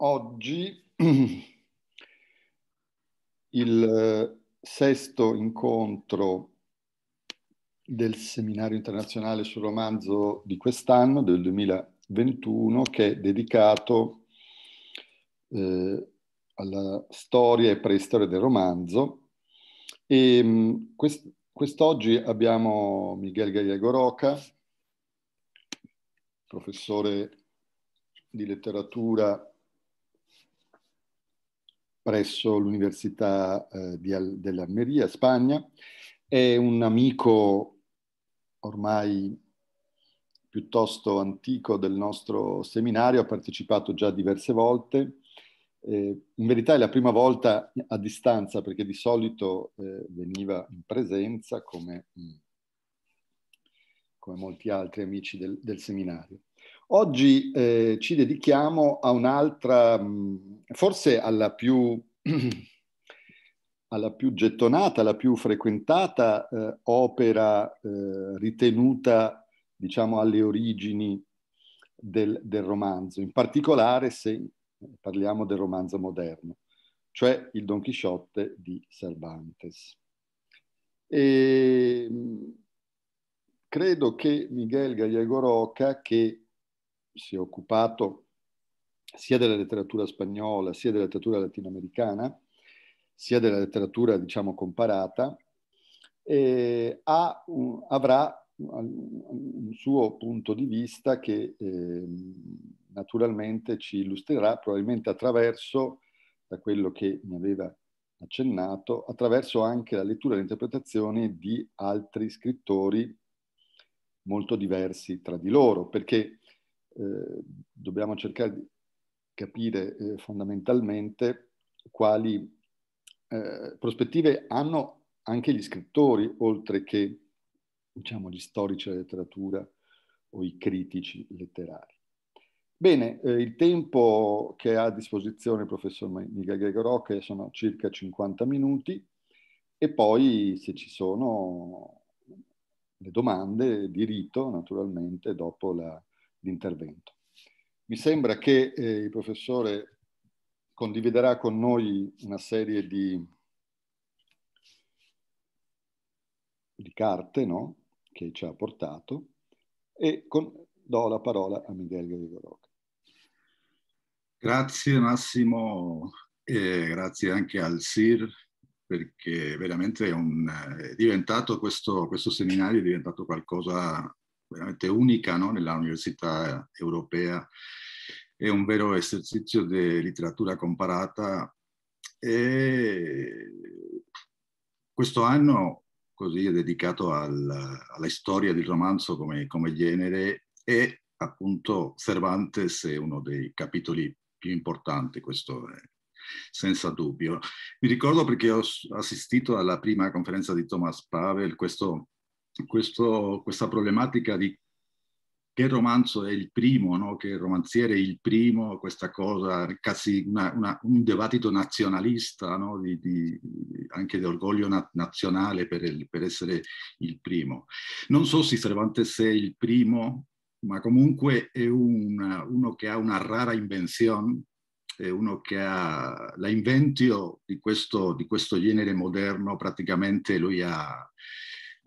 Oggi il eh, sesto incontro del seminario internazionale sul romanzo di quest'anno, del 2021, che è dedicato eh, alla storia e preistoria del romanzo. E mm, quest- quest'oggi abbiamo Miguel Gallego Roca, professore di letteratura presso l'Università eh, dell'Almeria, Spagna. È un amico ormai piuttosto antico del nostro seminario, ha partecipato già diverse volte. Eh, in verità è la prima volta a distanza perché di solito eh, veniva in presenza come, mm, come molti altri amici del, del seminario. Oggi eh, ci dedichiamo a un'altra, forse alla più, alla più gettonata, la più frequentata eh, opera eh, ritenuta, diciamo, alle origini del, del, romanzo, in particolare se parliamo del romanzo moderno, cioè il Don Chisciotte di Cervantes. E, credo che Miguel Gallego Roca, che si è occupato sia della letteratura spagnola, sia della letteratura latinoamericana, sia della letteratura, diciamo, comparata, un, avrà un suo punto di vista che eh, naturalmente ci illustrerà, probabilmente attraverso, da quello che mi aveva accennato, attraverso anche la lettura e l'interpretazione di altri scrittori molto diversi tra di loro, perché eh, dobbiamo cercare di capire eh, fondamentalmente quali eh, prospettive hanno anche gli scrittori, oltre che diciamo, gli storici della letteratura o i critici letterari. Bene, eh, il tempo che ha a disposizione il professor Miguel Gregorò, che sono circa 50 minuti, e poi se ci sono le domande di rito, naturalmente, dopo la, di intervento. Mi sembra che eh, il professore condividerà con noi una serie di, di carte no? che ci ha portato e con, do la parola a Miguel Grigoroca. Grazie Massimo e grazie anche al SIR perché veramente è, un, è diventato questo, questo seminario è diventato qualcosa veramente unica no? nella università europea. È un vero esercizio di letteratura comparata e questo anno così è dedicato al, alla storia del romanzo come, come, genere e appunto Cervantes è uno dei capitoli più importanti, questo è senza dubbio. Mi ricordo perché ho assistito alla prima conferenza di Thomas Pavel, questo questo, questa problematica di che romanzo è il primo, no? che romanziere è il primo, questa cosa, quasi una, una, un dibattito nazionalista, no? di, di, anche di orgoglio na- nazionale per, il, per, essere il primo. Non so se Cervantes è il primo, ma comunque è una, uno che ha una rara invenzione, è uno che ha la inventio di di questo genere moderno, praticamente lui ha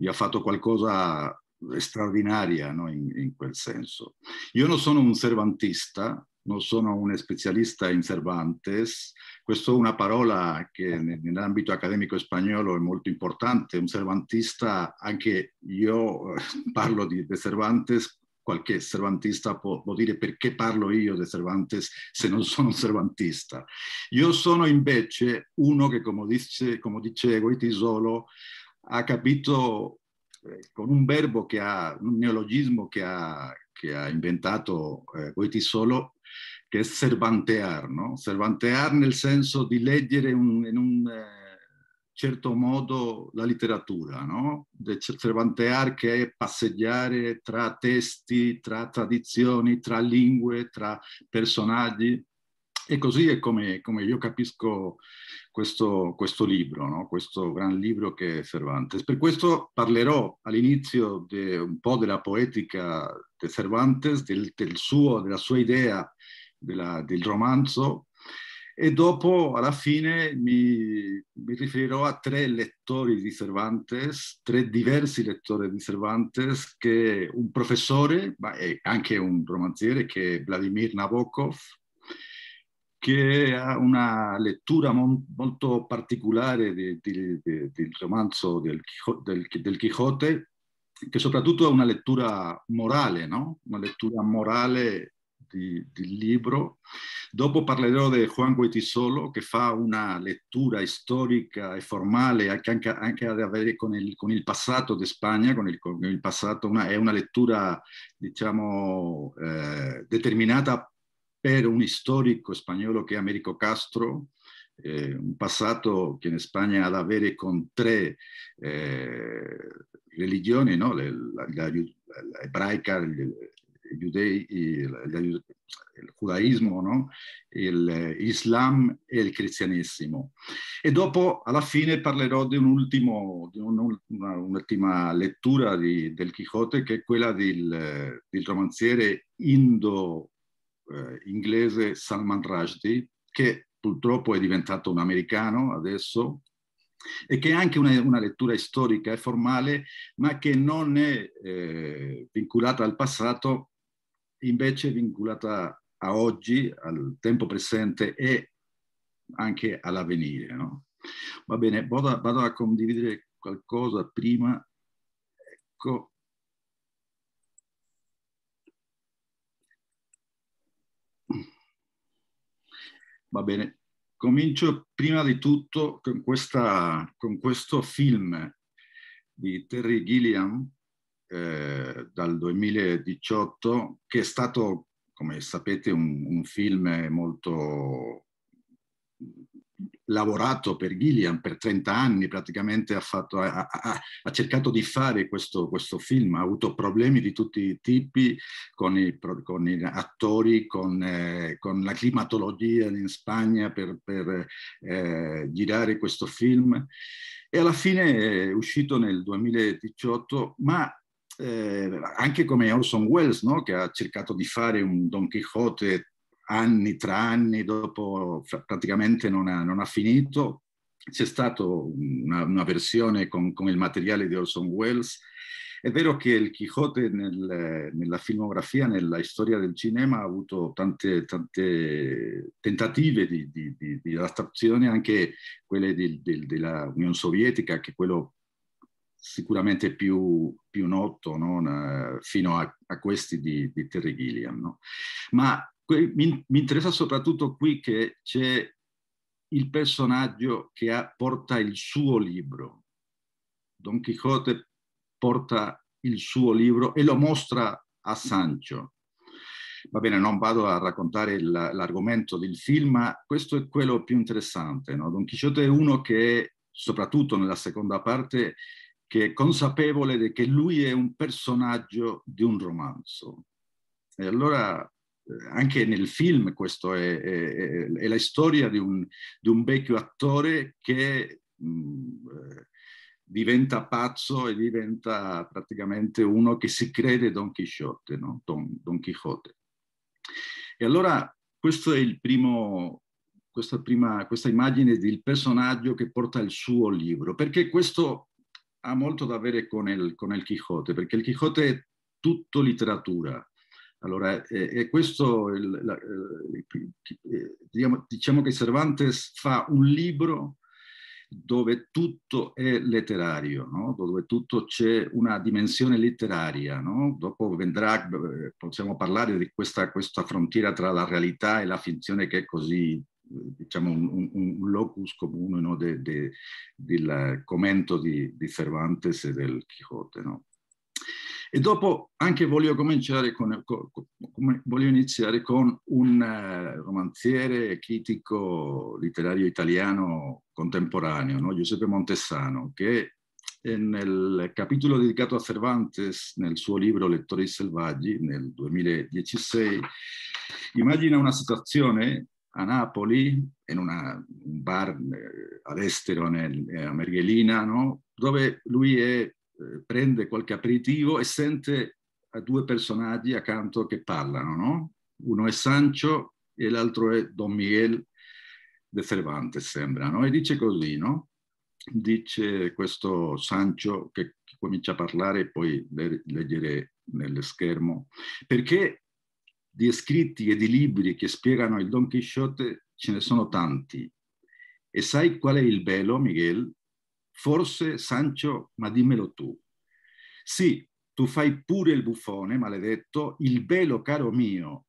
e ha fatto qualcosa straordinaria no? in, in, quel senso. Io non sono un cervantista, non sono un specialista in Cervantes, questa è una parola che nell'ambito accademico spagnolo è molto importante, un cervantista, anche io parlo di, di Cervantes qualche cervantista può, può, dire perché parlo io di Cervantes se non sono un cervantista. Io sono invece uno che, come dice, come dice Goitisolo, ha capito eh, con un verbo che ha, un neologismo che ha, che ha inventato eh, Solo, che è servantear, no? Servantear nel senso di leggere un, in un eh, certo modo la letteratura, no? De servantear che è passeggiare tra testi, tra tradizioni, tra lingue, tra personaggi. E così è come, come io capisco questo, questo libro, no? questo gran libro che è Cervantes. Per questo parlerò all'inizio un po' della poetica di Cervantes, del, del suo, della sua idea della, del romanzo e dopo alla fine mi, mi, riferirò a tre lettori di Cervantes, tre diversi lettori di Cervantes, che un professore, ma è anche un romanziere, che è Vladimir Nabokov, che ha una lettura mon, molto particolare di, di, di, del romanzo del, del, del Quijote, che soprattutto è una lettura morale, no? una lettura morale di, di, libro. Dopo parlerò di Juan Guaitisolo che fa una lettura storica e formale anche, anche, anche ad vedere con il, con il passato di Spagna, con il, con il passato, una, è una lettura diciamo eh, determinata per un storico spagnolo che è Americo Castro, eh, un passato che in Spagna ha da avere con tre eh, religioni, no? la, la, la ebraica, il, giudei, il, il giudaismo, no? l'Islam eh, e il cristianesimo. E dopo, alla fine, parlerò di, un ultimo, un'ultima lettura di, del Quixote, che è quella del, del romanziere Indo eh, inglese Salman Rushdie, che purtroppo è diventato un americano adesso, e che è anche una, una lettura storica e formale, ma che non è eh, vincolata al passato, invece è vinculata a oggi, al tempo presente e anche all'avvenire. No? Va bene, vado a, vado a condividere qualcosa prima. Ecco. Va bene, comincio prima di tutto con, questa, con questo film di Terry Gilliam eh, dal 2018 che è stato, come sapete, un, un film molto lavorato per Gillian per 30 anni, praticamente ha, fatto, ha, ha, ha cercato di fare questo, questo, film, ha avuto problemi di tutti i tipi con i, con i attori, con, eh, con, la climatologia in Spagna per, per eh, girare questo film e alla fine è uscito nel 2018, ma eh, anche come Orson Welles, no? che ha cercato di fare un Don Quixote anni, tra anni, dopo praticamente non ha, non ha finito. C'è stata una, una, versione con, con, il materiale di Orson Welles. È vero che il Quixote nel, nella filmografia, nella storia del cinema, ha avuto tante, tante tentative di, di, di, di adattazione, anche quelle della Unione Sovietica, che è quello sicuramente più, più noto no? fino a, a, questi di, di Terry Gilliam. No? Ma mi, mi interessa soprattutto qui che c'è il personaggio che ha, porta il suo libro. Don Quixote porta il suo libro e lo mostra a Sancho. Va bene, non vado a raccontare l'argomento del film, ma questo è quello più interessante. No? Don Quixote è uno che, soprattutto nella seconda parte, che è consapevole che lui è un personaggio di un romanzo. E allora anche nel film questo è, è, è, la storia di un, di un, vecchio attore che mh, eh, diventa pazzo e diventa praticamente uno che si crede Don Quixote, no? Don, Don Quixote. E allora questo è il primo, questa, prima, questa immagine del personaggio che porta il suo libro, perché questo ha molto da vedere con il, con il Quixote, perché il Quixote è tutto letteratura, allora, è, questo, il, la, eh, diciamo, diciamo che Cervantes fa un libro dove tutto è letterario, no? dove tutto c'è una dimensione letteraria. No? Dopo vendrà, eh, possiamo parlare di questa, questa, frontiera tra la realtà e la finzione che è così, eh, diciamo, un, un, un locus comune no? de, de, del commento di, di, Cervantes e del Quijote. E dopo anche voglio cominciare con, con, con voglio iniziare con un eh, romanziere critico letterario italiano contemporaneo, no? Giuseppe Montessano, che nel capitolo dedicato a Cervantes, nel suo libro Lettori selvaggi, nel 2016, immagina una situazione a Napoli, in una, un bar eh, all'estero, eh, a Merghelina, no? dove lui è eh, prende qualche aperitivo e sente eh, due personaggi accanto che parlano, no? Uno è Sancho e l'altro è Don Miguel de Cervantes, sembra, no? E dice così, no? Dice questo Sancho che comincia a parlare e poi le- leggere nello schermo, perché di scritti e di libri che spiegano il Don Chisciotte ce ne sono tanti. E sai qual è il bello, Miguel? Forse, Sancho, ma dimmelo tu. Sì, tu fai pure il buffone, maledetto, il bello caro mio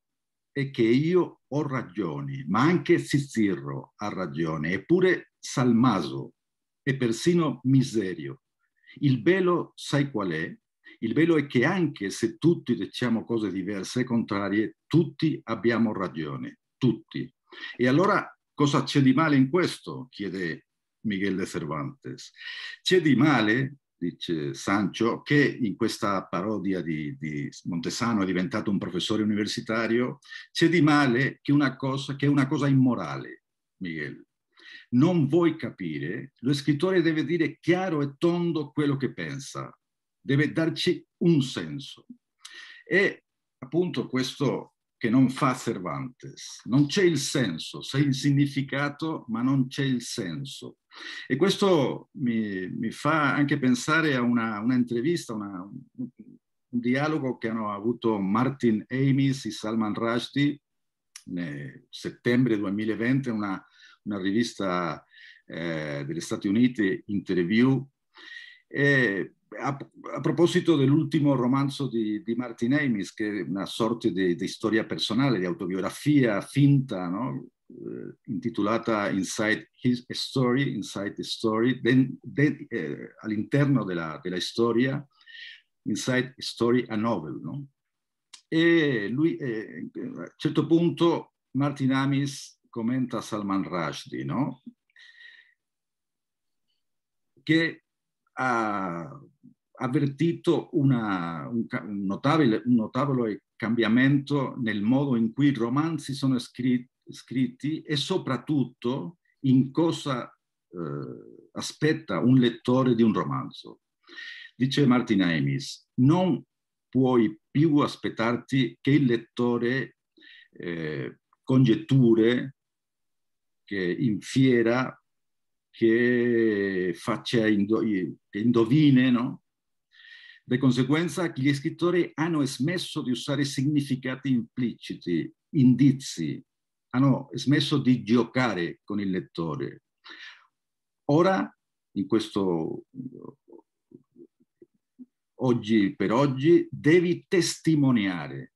è che io ho ragioni, ma anche Sizzirro ha ragione, eppure Salmaso e persino Miserio. Il bello sai qual è? Il bello è che anche se tutti diciamo cose diverse e contrarie, tutti abbiamo ragione, tutti. E allora cosa c'è di male in questo? chiede Miguel de Cervantes. C'è di male, dice Sancho, che in questa parodia di, di Montesano è diventato un professore universitario, c'è di male che, una cosa, che è una cosa immorale, Miguel. Non vuoi capire, lo scrittore deve dire chiaro e tondo quello che pensa, deve darci un senso. E appunto questo che non fa Cervantes. Non c'è il senso, c'è il significato, ma non c'è il senso. E questo mi, mi fa anche pensare a una, una intervista, una, un, dialogo che hanno avuto Martin Amis e Salman Rushdie nel settembre 2020, una, una rivista eh, degli Stati Uniti, Interview. E a, a, proposito dell'ultimo romanzo di, di, Martin Amis, che è una sorta di, di storia personale, di autobiografia finta, no? eh, intitolata Inside His Story, Inside the Story, de, de, eh, all'interno della, della, storia, Inside Story a Novel. No? E lui, eh, a un certo punto, Martin Amis commenta Salman Rushdie, no? che ha avvertito una, un, un, notabile, un, notevole cambiamento nel modo in cui i romanzi sono scritti, scritti e soprattutto in cosa eh, aspetta un lettore di un romanzo. Dice Martin Emis, non puoi più aspettarti che il lettore eh, congetture, che infiera, che faccia, indo che indovine, no? Di conseguenza, gli scrittori hanno smesso di usare significati impliciti, indizi, hanno smesso di giocare con il lettore. Ora, in questo oggi per oggi, devi testimoniare.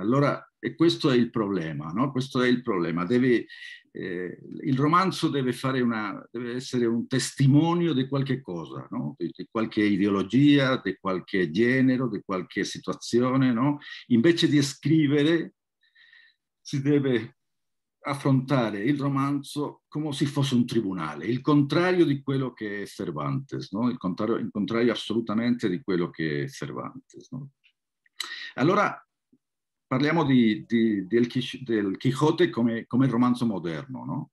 Allora e questo è il problema, no? Questo è il problema. Deve, eh, il romanzo deve, una, deve, essere un testimonio di qualche cosa, no? di, di, qualche ideologia, di qualche genere, di qualche situazione. No? Invece di scrivere, si deve affrontare il romanzo come se fosse un tribunale, il contrario di quello che è Cervantes, no? il, contrario, il, contrario, assolutamente di quello che è Cervantes. Allora, parliamo di, di, del, del, Quijote come, come romanzo moderno, no?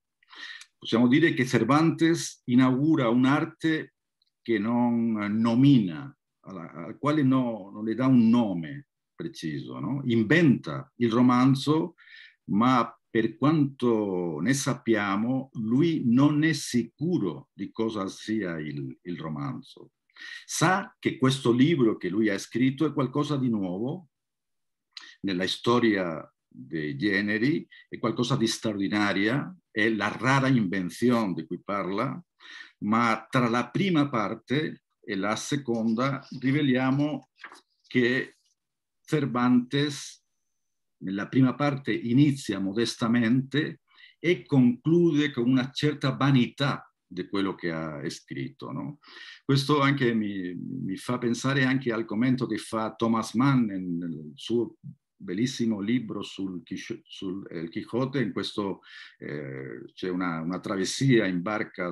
Possiamo dire che Cervantes inaugura un'arte che non nomina, alla, quale no, non le dà un nome preciso, no? inventa il romanzo, ma per quanto ne sappiamo, lui non è sicuro di cosa sia il, il romanzo. Sa che questo libro che lui ha scritto è qualcosa di nuovo, nella storia dei generi è qualcosa di straordinaria, è la rara invenzione di cui parla, ma tra la prima parte e la seconda riveliamo che Cervantes nella prima parte inizia modestamente e conclude con una certa vanità di quello che ha scritto. No? Questo anche mi, mi, fa pensare anche al commento che fa Thomas Mann nel suo bellissimo libro sul, sul eh, Quixote, in questo eh, c'è una, una, travessia in barca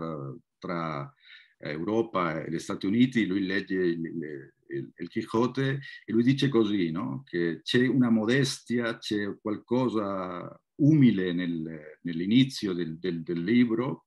tra eh, Europa e gli Stati Uniti, lui legge il, il, il, il Quixote e lui dice così, no? che c'è una modestia, c'è qualcosa umile nel, nell'inizio del, del, del libro,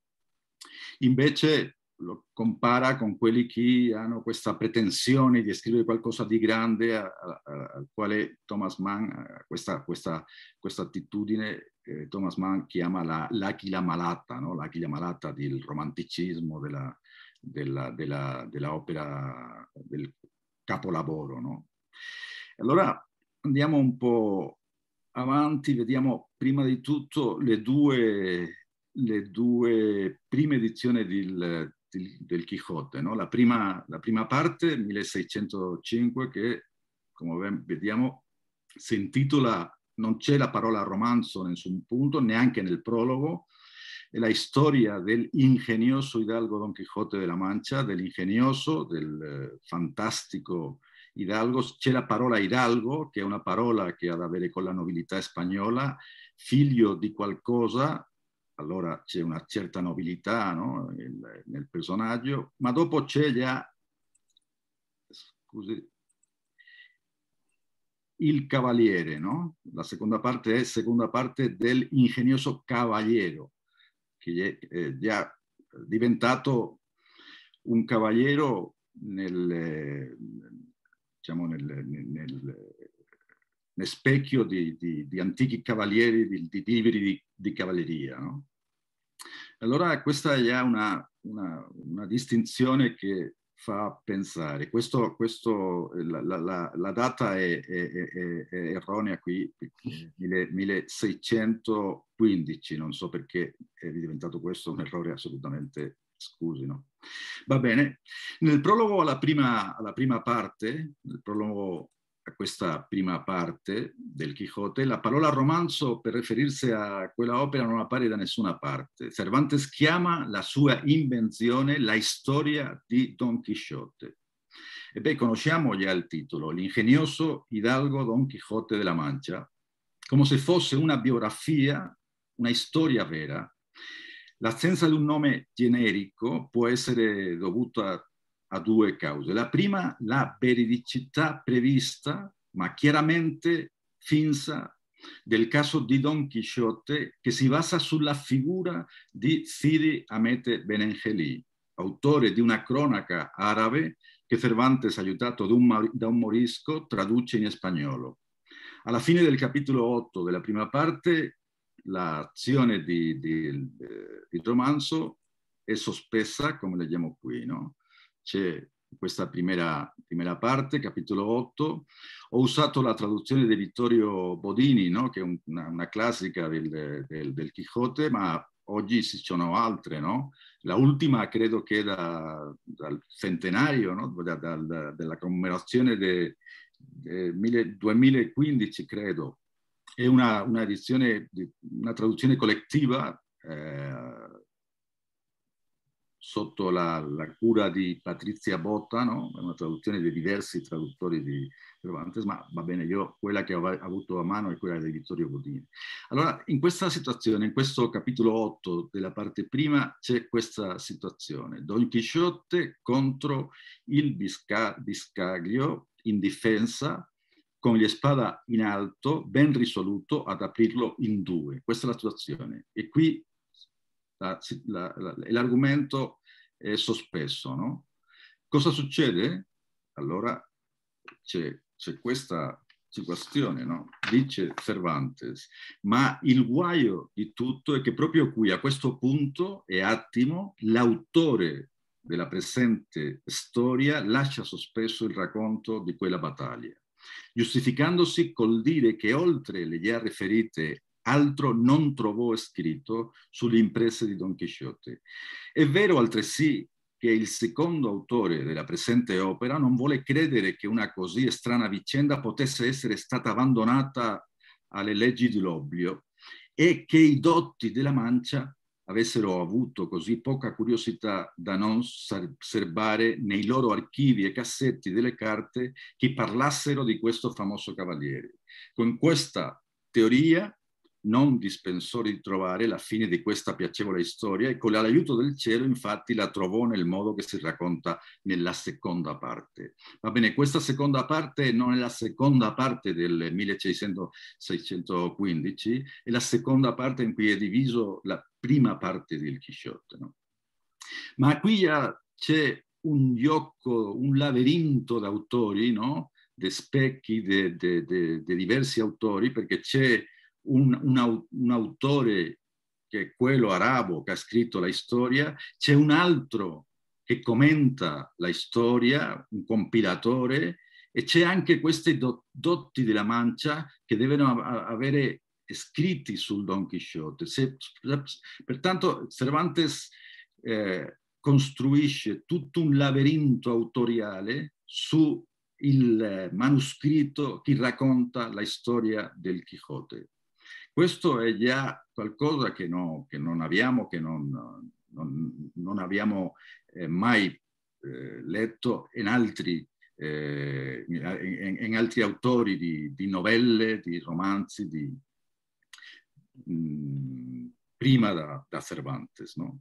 invece lo compara con quelli che hanno questa pretensione di scrivere qualcosa di grande al quale Thomas Mann, eh, questa, questa, questa attitudine eh, Thomas Mann chiama la, l'aquila malata, no? l'aquila malata del romanticismo della, della, della, dell'opera, del capolavoro. No? Allora andiamo un po' avanti, vediamo prima di tutto le due le due prime edizioni del, del Quijote. No? La, prima, la, prima, parte, 1605, che come vediamo si intitola, non c'è la parola romanzo in nessun punto, neanche nel prologo, è la storia dell'ingegnoso Hidalgo Don Quijote della Mancia, dell'ingegnoso, del eh, fantastico Hidalgo. C'è la parola Hidalgo, che è una parola che ha da avere con la nobiltà spagnola, figlio di qualcosa allora c'è una certa nobiltà no? nel, nel personaggio, ma dopo c'è già, scusi, il cavaliere, no? La seconda parte è seconda parte dell'ingegnoso cavaliere, che è eh, già diventato un cavaliere nel, diciamo nel, nel, nel, specchio di, di, di, antichi cavalieri, di, di libri di, cavalleria, no? Allora questa è una, una, una distinzione che fa pensare. Questo, questo, la, la, la, data è, è, è, è erronea qui, 1615, non so perché è diventato questo un errore assolutamente scusino. Va bene, nel prologo alla prima, alla prima parte, nel prologo a questa prima parte del Quijote, la parola romanzo per riferirsi a quella opera non appare da nessuna parte. Cervantes chiama la sua invenzione la storia di Don Quixote. E beh, conosciamo già il titolo, L'ingegnoso Hidalgo Don Quijote della Mancia, come se fosse una biografia, una storia vera. L'assenza di un nome generico può essere dovuta a a due cause. La prima, la veridicità prevista, ma chiaramente finsa, del caso di Don Chisciotte che si basa sulla figura di Sidi Amete Benengeli, autore di una cronaca arabe che Cervantes, aiutato da un morisco, traduce in spagnolo. Alla fine del capitolo 8 della prima parte, l'azione di, di, eh, di romanzo è sospesa, come leggiamo qui, no? c'è questa prima parte, capitolo 8. Ho usato la traduzione di Vittorio Bodini, no? che è una, una, classica del, del, del, Quixote, ma oggi ci sono altre. No? La ultima credo che è da, dal centenario, no? da, da, della commemorazione del de 2015, credo. È una, una, edizione, una traduzione collettiva eh, sotto la, la, cura di Patrizia Botta, no? una traduzione di diversi traduttori di Cervantes, ma va bene, io quella che ho avuto a mano è quella di Vittorio Bodini. Allora, in questa situazione, in questo capitolo 8 della parte prima, c'è questa situazione. Don Chisciotte contro il Bisca, Biscaglio in difesa con gli spada in alto, ben risoluto ad aprirlo in due. Questa è la situazione. E qui l'argomento è sospeso, no? Cosa succede? Allora c'è, c'è questa situazione, no? Dice Cervantes, ma il guaio di tutto è che proprio qui, a questo punto e attimo, l'autore della presente storia lascia sospeso il racconto di quella battaglia, giustificandosi col dire che oltre le già riferite altro non trovò scritto sulle imprese di Don Chisciotte. È vero altresì che il secondo autore della presente opera non vuole credere che una così strana vicenda potesse essere stata abbandonata alle leggi dell'oblio e che i dotti della mancia avessero avuto così poca curiosità da non osservare nei loro archivi e cassetti delle carte che parlassero di questo famoso cavaliere. Con questa teoria non dispensò di trovare la fine di questa piacevole storia e con l'aiuto del cielo infatti la trovò nel modo che si racconta nella seconda parte. Va bene, questa seconda parte non è la seconda parte del 1615, è la seconda parte in cui è diviso la prima parte del Chisciotte. No? Ma qui già c'è un gioco, un labirinto d'autori, no? di specchi di diversi autori, perché c'è un, un, un autore che è quello arabo che ha scritto la storia, c'è un altro che commenta la storia, un compilatore, e c'è anche questi do, dotti della mancia che devono avere scritti sul Don Quixote. Se, pertanto Cervantes eh, costruisce tutto un labirinto autoriale sul eh, manoscritto che racconta la storia del Quixote. Questo è già qualcosa che, no, che non abbiamo, che non, non, non abbiamo eh, mai eh, letto in altri, eh, in, in altri autori di, di, novelle, di romanzi, di, mh, mm, prima da, da Cervantes. No?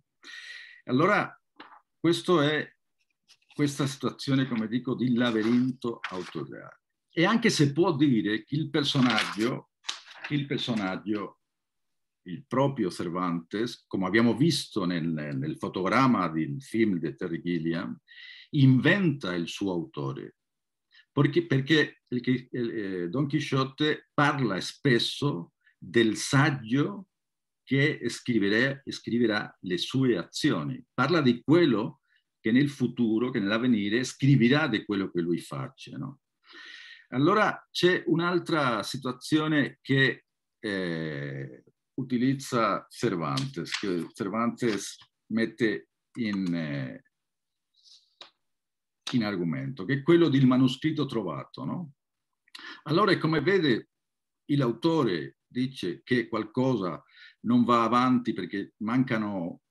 Allora, questa è questa situazione, come dico, di labirinto autoreale. E anche se può dire che il personaggio il personaggio, il proprio Cervantes, come abbiamo visto nel, nel fotogramma del film di Terry Gilliam, inventa il suo autore. Perché, perché, perché eh, Don Quixote parla spesso del saggio che scriverà, scriverà le sue azioni, parla di quello che nel futuro, che nell'avvenire, scriverà di quello che lui faccia. No? Allora c'è un'altra situazione che eh, utilizza Cervantes, che Cervantes mette in, eh, in argomento, che è quello del manoscritto trovato. No? Allora, come vede, l'autore dice che qualcosa non va avanti perché mancano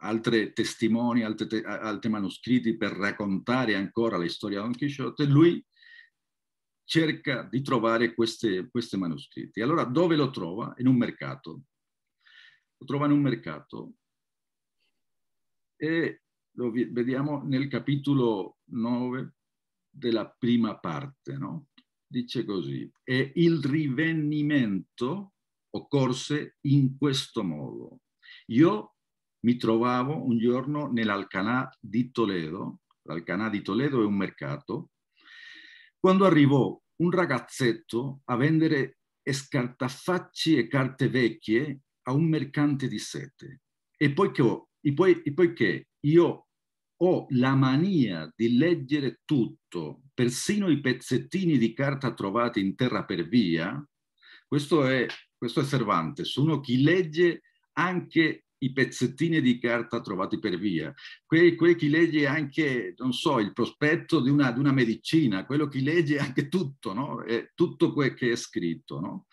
altre testimoni, altri, te, manoscritti per raccontare ancora la storia di Don Quixote, lui cerca di trovare queste, questi manoscritti. Allora dove lo trova? In un mercato. Lo trova in un mercato e lo vediamo nel capitolo 9 della prima parte, no? Dice così, e il rivenimento occorse in questo modo. Io mi trovavo un giorno nell'Alcanà di Toledo, l'Alcanà di Toledo è un mercato, quando arrivò un ragazzetto a vendere scartafacci e carte vecchie a un mercante di sete. E poiché, e poi, e poiché io ho la mania di leggere tutto, persino i pezzettini di carta trovati in terra per via, questo è, questo è Cervantes, uno che legge anche i pezzettini di carta trovati per via, quel, quel chi legge anche, non so, il prospetto di una, di una medicina, quello che legge anche tutto, no? tutto quel che è scritto. No?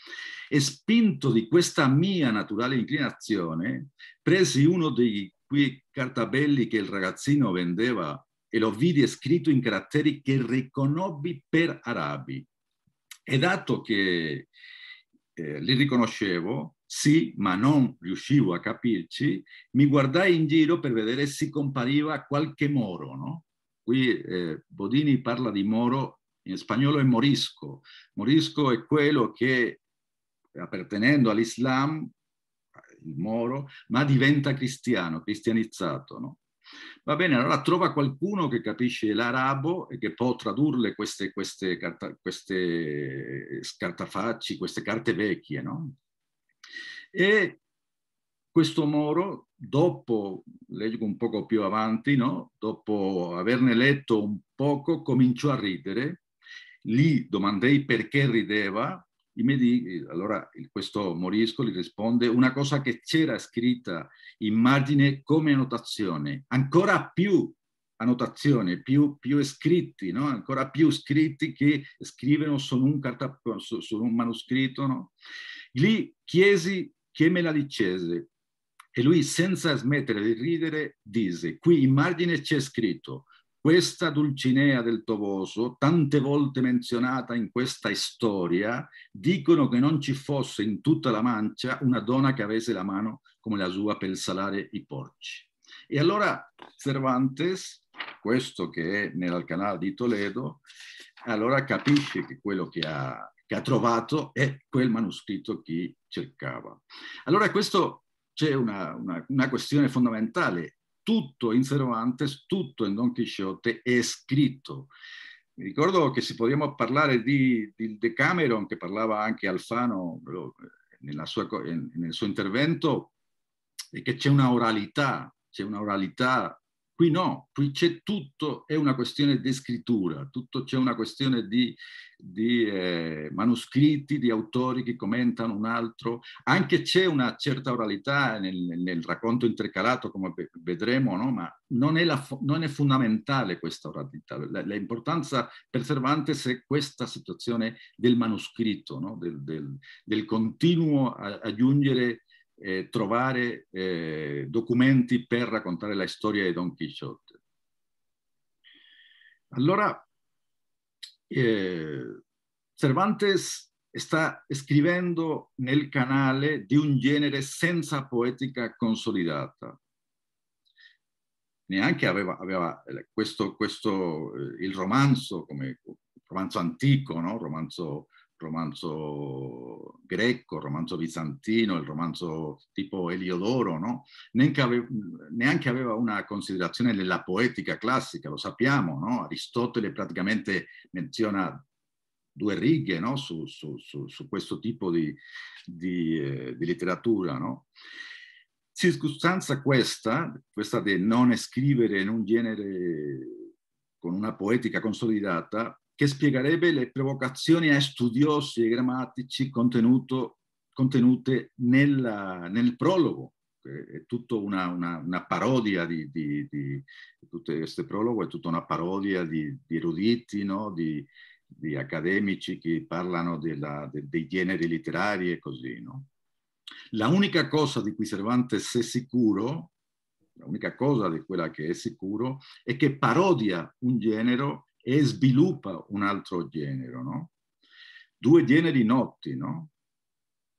E spinto di questa mia naturale inclinazione, presi uno di quei cartabelli che il ragazzino vendeva e lo vidi scritto in caratteri che riconobbi per arabi. E dato che eh, li riconoscevo, sì, ma non riuscivo a capirci, mi guardai in giro per vedere se compariva qualche moro. No? Qui eh, Bodini parla di moro, in spagnolo è morisco. Morisco è quello che, appartenendo all'Islam, il moro, ma diventa cristiano, cristianizzato. No? Va bene, allora trova qualcuno che capisce l'arabo e che può tradurle queste, queste, carta, queste scartafacci, queste carte vecchie, no? E questo Moro, dopo, leggo un poco più avanti, no? dopo averne letto un poco, cominciò a ridere. Lì domandai perché rideva e mi di, allora questo Morisco gli risponde una cosa che c'era scritta in margine come annotazione, ancora più annotazione, più, più scritti, no? ancora più scritti che scrivono su un, carta, su, su un manoscritto. No? Lì chiesi che me la dicesse. E lui, senza smettere di ridere, disse, qui in margine c'è scritto, questa Dulcinea del Toboso, tante volte menzionata in questa storia, dicono che non ci fosse in tutta la mancia una donna che avesse la mano come la sua per salare i porci. E allora Cervantes, questo che è nel canale di Toledo, allora capisce che quello che ha che ha trovato è quel manoscritto che cercava. Allora questo c'è una, una, una questione fondamentale. Tutto in Cervantes, tutto in Don Quixote è scritto. Mi ricordo che se vogliamo parlare di, di Decameron, che parlava anche Alfano eh, sua, eh, nel suo intervento, e che c'è una oralità, c'è una oralità Qui no, qui c'è tutto, è una questione di scrittura, tutto c'è una questione di, di eh, manoscritti, di autori che commentano un altro, anche c'è una certa oralità nel, nel racconto intercalato, come vedremo, no? ma non è, la, non è, fondamentale questa oralità. L'importanza per Cervantes è questa situazione del manoscritto, no? del, del, del continuo aggiungere eh, trovare eh, documenti per raccontare la storia di Don Quixote. Allora, eh, Cervantes sta scrivendo nel canale di un genere senza poetica consolidata. Neanche aveva, aveva eh, questo, questo eh, il romanzo, come il romanzo antico, no? romanzo romanzo greco, il romanzo bizantino, il romanzo tipo Eliodoro, no? neanche, ave, neanche, aveva una considerazione della poetica classica, lo sappiamo, no? Aristotele praticamente menziona due righe no? su, su, su, su, questo tipo di, di, eh, di letteratura. Circostanza questa, questa di non scrivere in un genere con una poetica consolidata, che spiegherebbe le provocazioni a studiosi e grammatici contenute nella, nel prologo. È tutta una, una, una parodia di, di, di, tutto questo prologo, è tutta una parodia di, di eruditi, no? di, accademici che parlano della, de, dei generi letterari e così. No? La unica cosa di cui Cervantes è sicuro, l'unica cosa di quella che è sicuro, è che parodia un genero e sviluppa un altro genere, no? Due generi noti, no?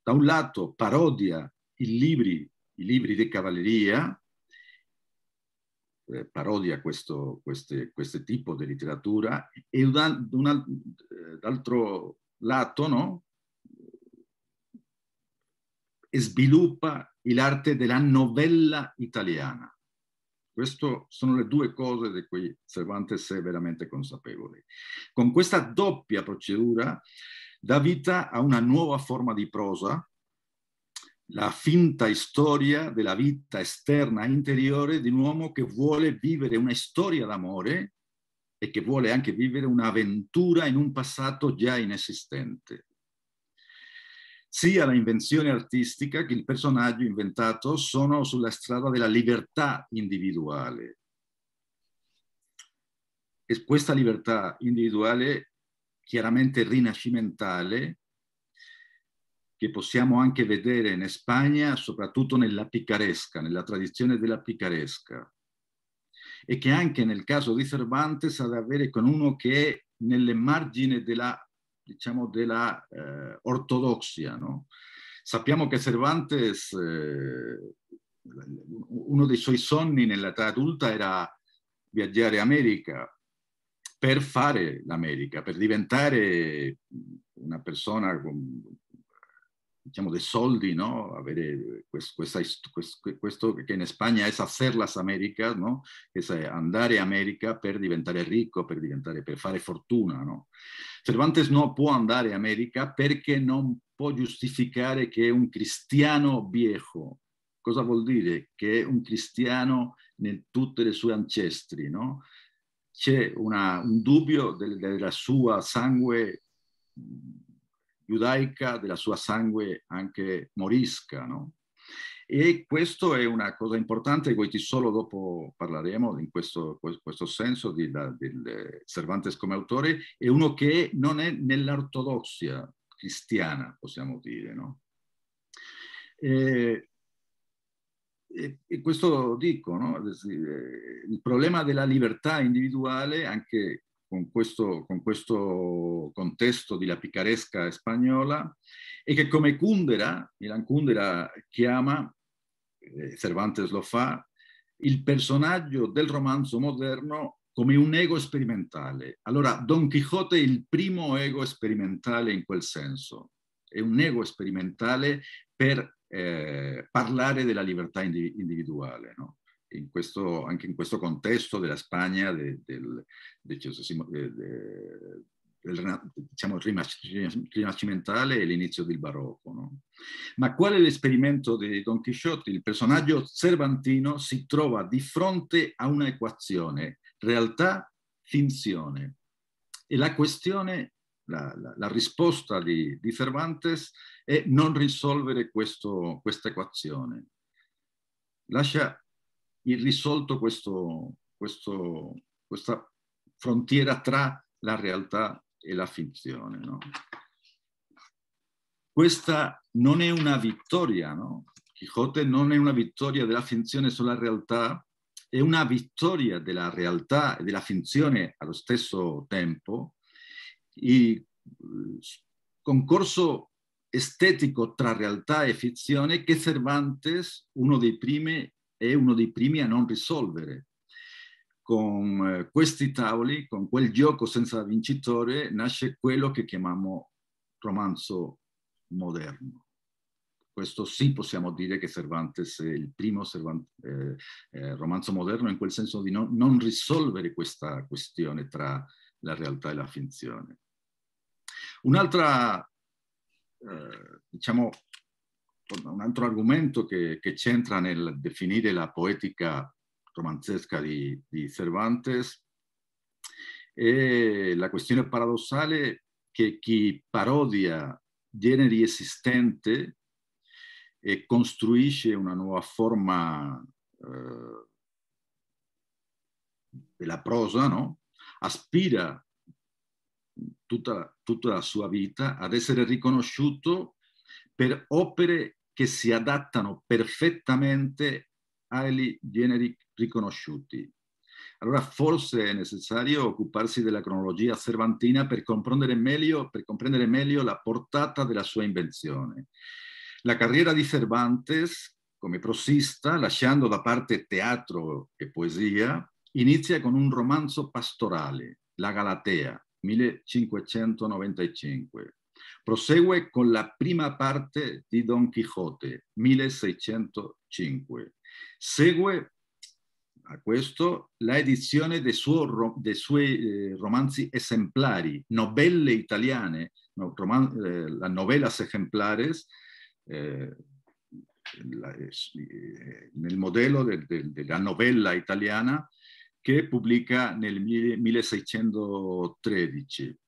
Da un lato parodia i libri, i libri di cavalleria, eh, parodia questo, queste, questo, tipo di letteratura, e dall'altro eh, lato, no? sviluppa l'arte della novella italiana. Queste sono le due cose di cui Cervantes è veramente consapevole. Con questa doppia procedura dà vita a una nuova forma di prosa, la finta storia della vita esterna e interiore di un uomo che vuole vivere una storia d'amore e che vuole anche vivere un'avventura in un passato già inesistente sia la invenzione artistica che il personaggio inventato sono sulla strada della libertà individuale. E questa libertà individuale chiaramente rinascimentale che possiamo anche vedere in Spagna, soprattutto nella picaresca, nella tradizione della picaresca, e che anche nel caso di Cervantes ha da avere con uno che è nelle margini della diciamo, della eh, ortodossia. No? Sappiamo che Cervantes, eh, uno dei suoi sogni nell'età adulta era viaggiare in America per fare l'America, per diventare una persona con, diciamo, dei soldi, ¿no? A ver, pues, eh, questa, questo che in Spagna è hacer las Americas, ¿no? andare in America per diventare ricco, per, diventare, per fare fortuna, ¿no? Cervantes non può andare in America perché non può giustificare che è un cristiano viejo. Cosa vuol dire? Che è un cristiano in tutte le sue ancestri, no? C'è una, un dubbio della sua sangue giudaica, della sua sangue anche morisca. No? E questo è una cosa importante, Goiti solo dopo parleremo in questo, questo senso di, da, del Cervantes come autore, è uno che non è nell'ortodossia cristiana, possiamo dire. No? E, e, e, questo dico, no? Eh, il problema della libertà individuale, anche con questo, con questo contesto della picaresca spagnola e che come Kundera, Milan Kundera chiama, eh, Cervantes lo fa, il personaggio del romanzo moderno come un ego sperimentale. Allora, Don Quixote è il primo ego sperimentale in quel senso, è un ego sperimentale per eh, parlare della libertà individuale. No? in questo, anche in questo contesto della Spagna del, del, del, del diciamo, rinascimentale e l'inizio del barocco. No? Ma qual è l'esperimento di Don Quixote? Il personaggio cervantino si trova di fronte a una equazione, realtà, finzione. E la questione, la, la, la risposta di, di, Cervantes è non risolvere questa equazione. Lascia irrisolto questo, questo, questa frontiera tra la realtà e la finzione. No? Questa non è una vittoria, no? Quijote non è una vittoria della finzione sulla realtà, è una vittoria della realtà e della finzione allo stesso tempo. E concorso estetico tra realtà e finzione che Cervantes, uno dei primi è uno dei primi a non risolvere. Con eh, questi tavoli, con quel gioco senza vincitore, nasce quello che chiamiamo romanzo moderno. Questo sì possiamo dire che Cervantes è il primo Cervantes, eh, eh, romanzo moderno in quel senso di non, non risolvere questa questione tra la realtà e la finzione. Un'altra eh, diciamo, un altro argomento che, che c'entra nel definire la poetica romanzesca di, di Cervantes è la questione paradossale che chi parodia generi esistenti e costruisce una nuova forma eh, della prosa, no? aspira tutta, tutta la sua vita ad essere riconosciuto per opere che si adattano perfettamente ai generi riconosciuti. Allora forse è necessario occuparsi della cronologia cervantina per comprendere meglio, per comprendere meglio la portata della sua invenzione. La carriera di Cervantes come prosista, lasciando da parte teatro e poesia, inizia con un romanzo pastorale, La Galatea, 1595, Prosegue con la prima parte di Don Quixote, 1605. Segue a questo la edizione dei, suo, dei suoi eh, romanzi esemplari, novelle italiane, no, roman, eh, las novelas ejemplares, eh, la, eh, nel modello de, de, della novella italiana che pubblica nel 1613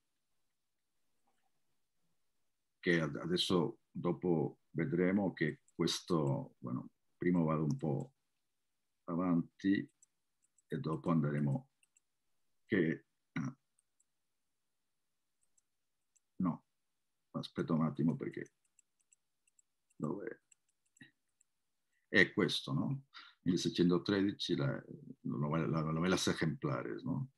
perché adesso dopo vedremo che questo, bueno, prima vado un po' avanti e dopo andremo che ah, no aspetta un attimo perché dove è questo no 1613 la, la novella Las Ejemplares no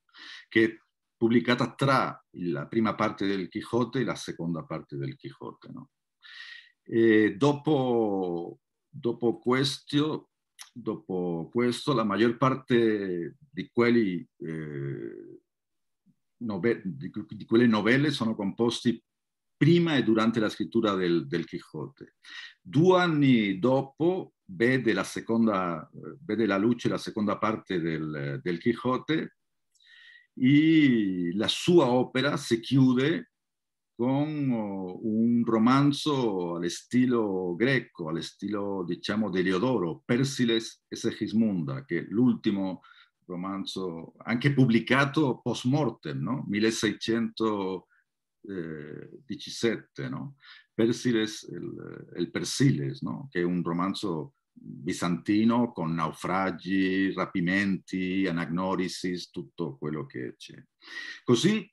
che pubblicata tra la prima parte del Quixote e la seconda parte del Quixote. No? Dopo, dopo, questo, dopo, questo, la maggior parte di, quelli, eh, nove, di, di quelle novelle sono composti prima e durante la scrittura del, del Quijote. Due anni dopo vede la, seconda, vede la luce la seconda parte del, del Quijote Y la sua opera se chiude con oh, un romanzo al estilo greco, al estilo diciamo Leodoro, Persiles e Segismunda, che el l'ultimo romanzo anche pubblicato post mortem, no? 1617, eh, no? Persiles, il, il Persiles, no? che un romanzo bizantino con naufragi, rapimenti, anagnorisis, tutto quello che c'è. Così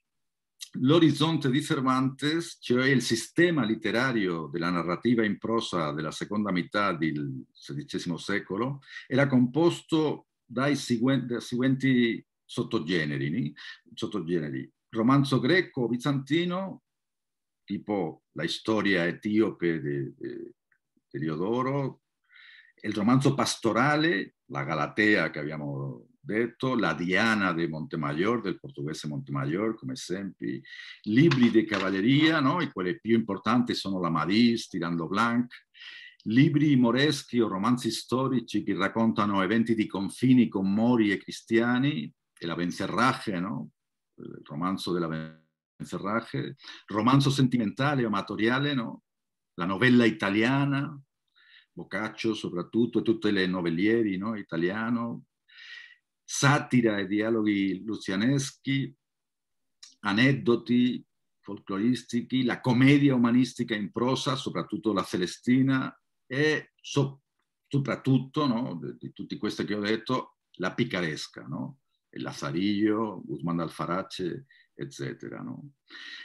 l'orizzonte di Cervantes, cioè il sistema letterario della narrativa in prosa della seconda metà del XVI secolo, era composto dai seguenti, sottogeneri, sottogeneri. Romanzo greco, bizantino, tipo la storia etiope di, di il romanzo pastorale, la Galatea che abbiamo detto, la Diana di Montemayor, del portoghese Montemayor, come esempi, libri di cavalleria, no? i quali più importanti sono la l'Amadis, Tirando Blanc, libri moreschi o romanzi storici che raccontano eventi di confini con mori e cristiani, e la Vencerrage, no? il romanzo della Vencerrage, romanzo sentimentale o amatoriale, no? la novella italiana, Boccaccio soprattutto, tutte le novellieri no? italiano, satira e dialoghi luzianeschi, aneddoti folcloristici, la commedia umanistica in prosa, soprattutto la Celestina e so, soprattutto, no? di, tutti questi che ho detto, la picaresca, no? Lazzariglio, Guzman Alfarace, eccetera. No?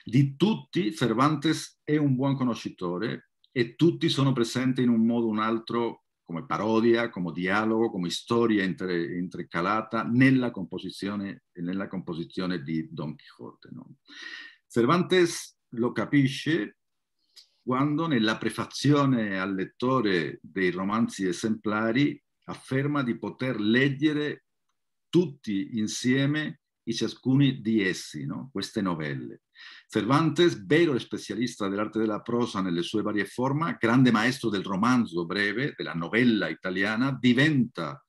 Di tutti Cervantes è un buon conoscitore e tutti sono presenti in un modo o un altro come parodia, come dialogo, come storia intercalata nella composizione, nella composizione, di Don Quixote. No? Cervantes lo capisce quando nella prefazione al lettore dei romanzi esemplari afferma di poter leggere tutti insieme y ciascuno di essi, no? queste novelle. Cervantes, vero specialista dell'arte della prosa nelle sue varie forme, grande maestro del romanzo breve, della novella italiana, diventa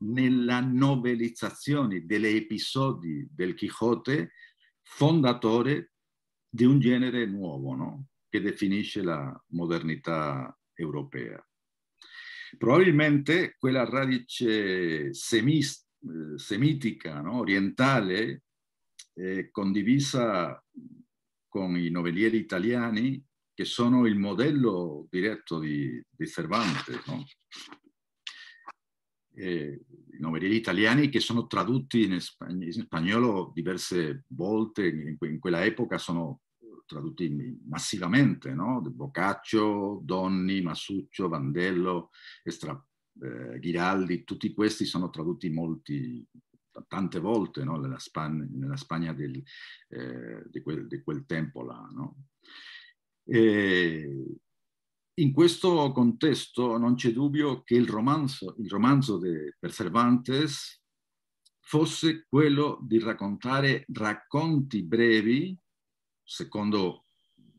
nella novelizzazione degli episodi del Quixote fondatore di un genere nuovo no? che definisce la modernità europea. Probabilmente quella radice semista eh, semitica, no? orientale, eh, condivisa con i novellieri italiani che sono il modello diretto di, di Cervantes. No? Eh, I novellieri italiani che sono tradotti in, spagn in spagnolo diverse volte, in, in quella epoca sono tradotti massivamente, no? Boccaccio, Donni, Masuccio, Vandello, Stra eh, Ghiraldi, tutti questi sono tradotti molti, tante volte no? nella, Spagna, nella Spagna del, eh, di, quel, di, quel, tempo là. No? in questo contesto non c'è dubbio che il romanzo, il romanzo de, per Cervantes fosse quello di raccontare racconti brevi, secondo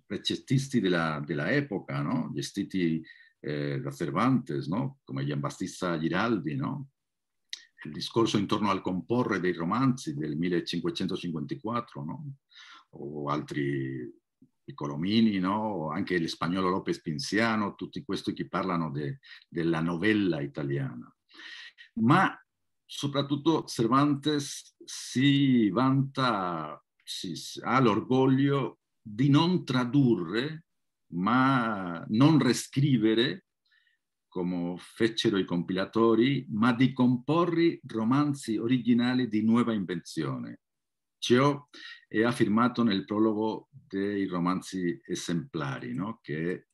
recettisti dell'epoca, no? gestiti eh, da Cervantes, no? come Battista Giraldi, no? il discorso intorno al comporre dei romanzi del 1554, no? o altri Piccolomini, no? anche l'espagnolo Lopez Pinziano, tutti questi che parlano de, della novella italiana. Ma soprattutto Cervantes si vanta, si, ha l'orgoglio di non tradurre ma non riscrivere, come fecero i compilatori, ma di comporre romanzi originali di nuova invenzione. Ciò è affermato nel prologo dei romanzi esemplari, no? che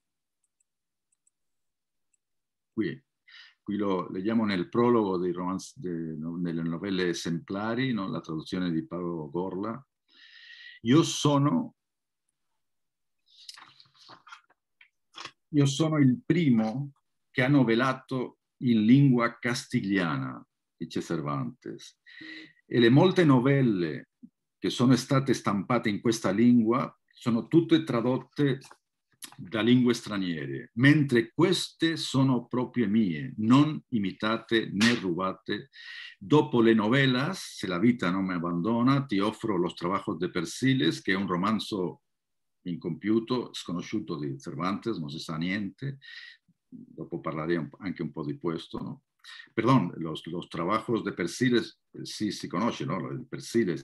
qui, qui lo leggiamo nel prologo dei romanzi, de, no, delle novelle esemplari, no? la traduzione di Paolo Gorla. Io sono io sono il primo che ha novelato in lingua castigliana, dice Cervantes, e le molte novelle che sono state stampate in questa lingua sono tutte tradotte da lingue straniere, mentre queste sono proprie mie, non imitate né rubate. Dopo le novelas, Se la vita non mi abbandona, ti offro Los trabajos de Persiles, che è un romanzo incompiuto, sconosciuto de Cervantes, no se sabe niente, dopo parlerei anche un po' de questo, no? Perdón, los, trabajos de Persiles, sí, eh, se conoce, ¿no? Persiles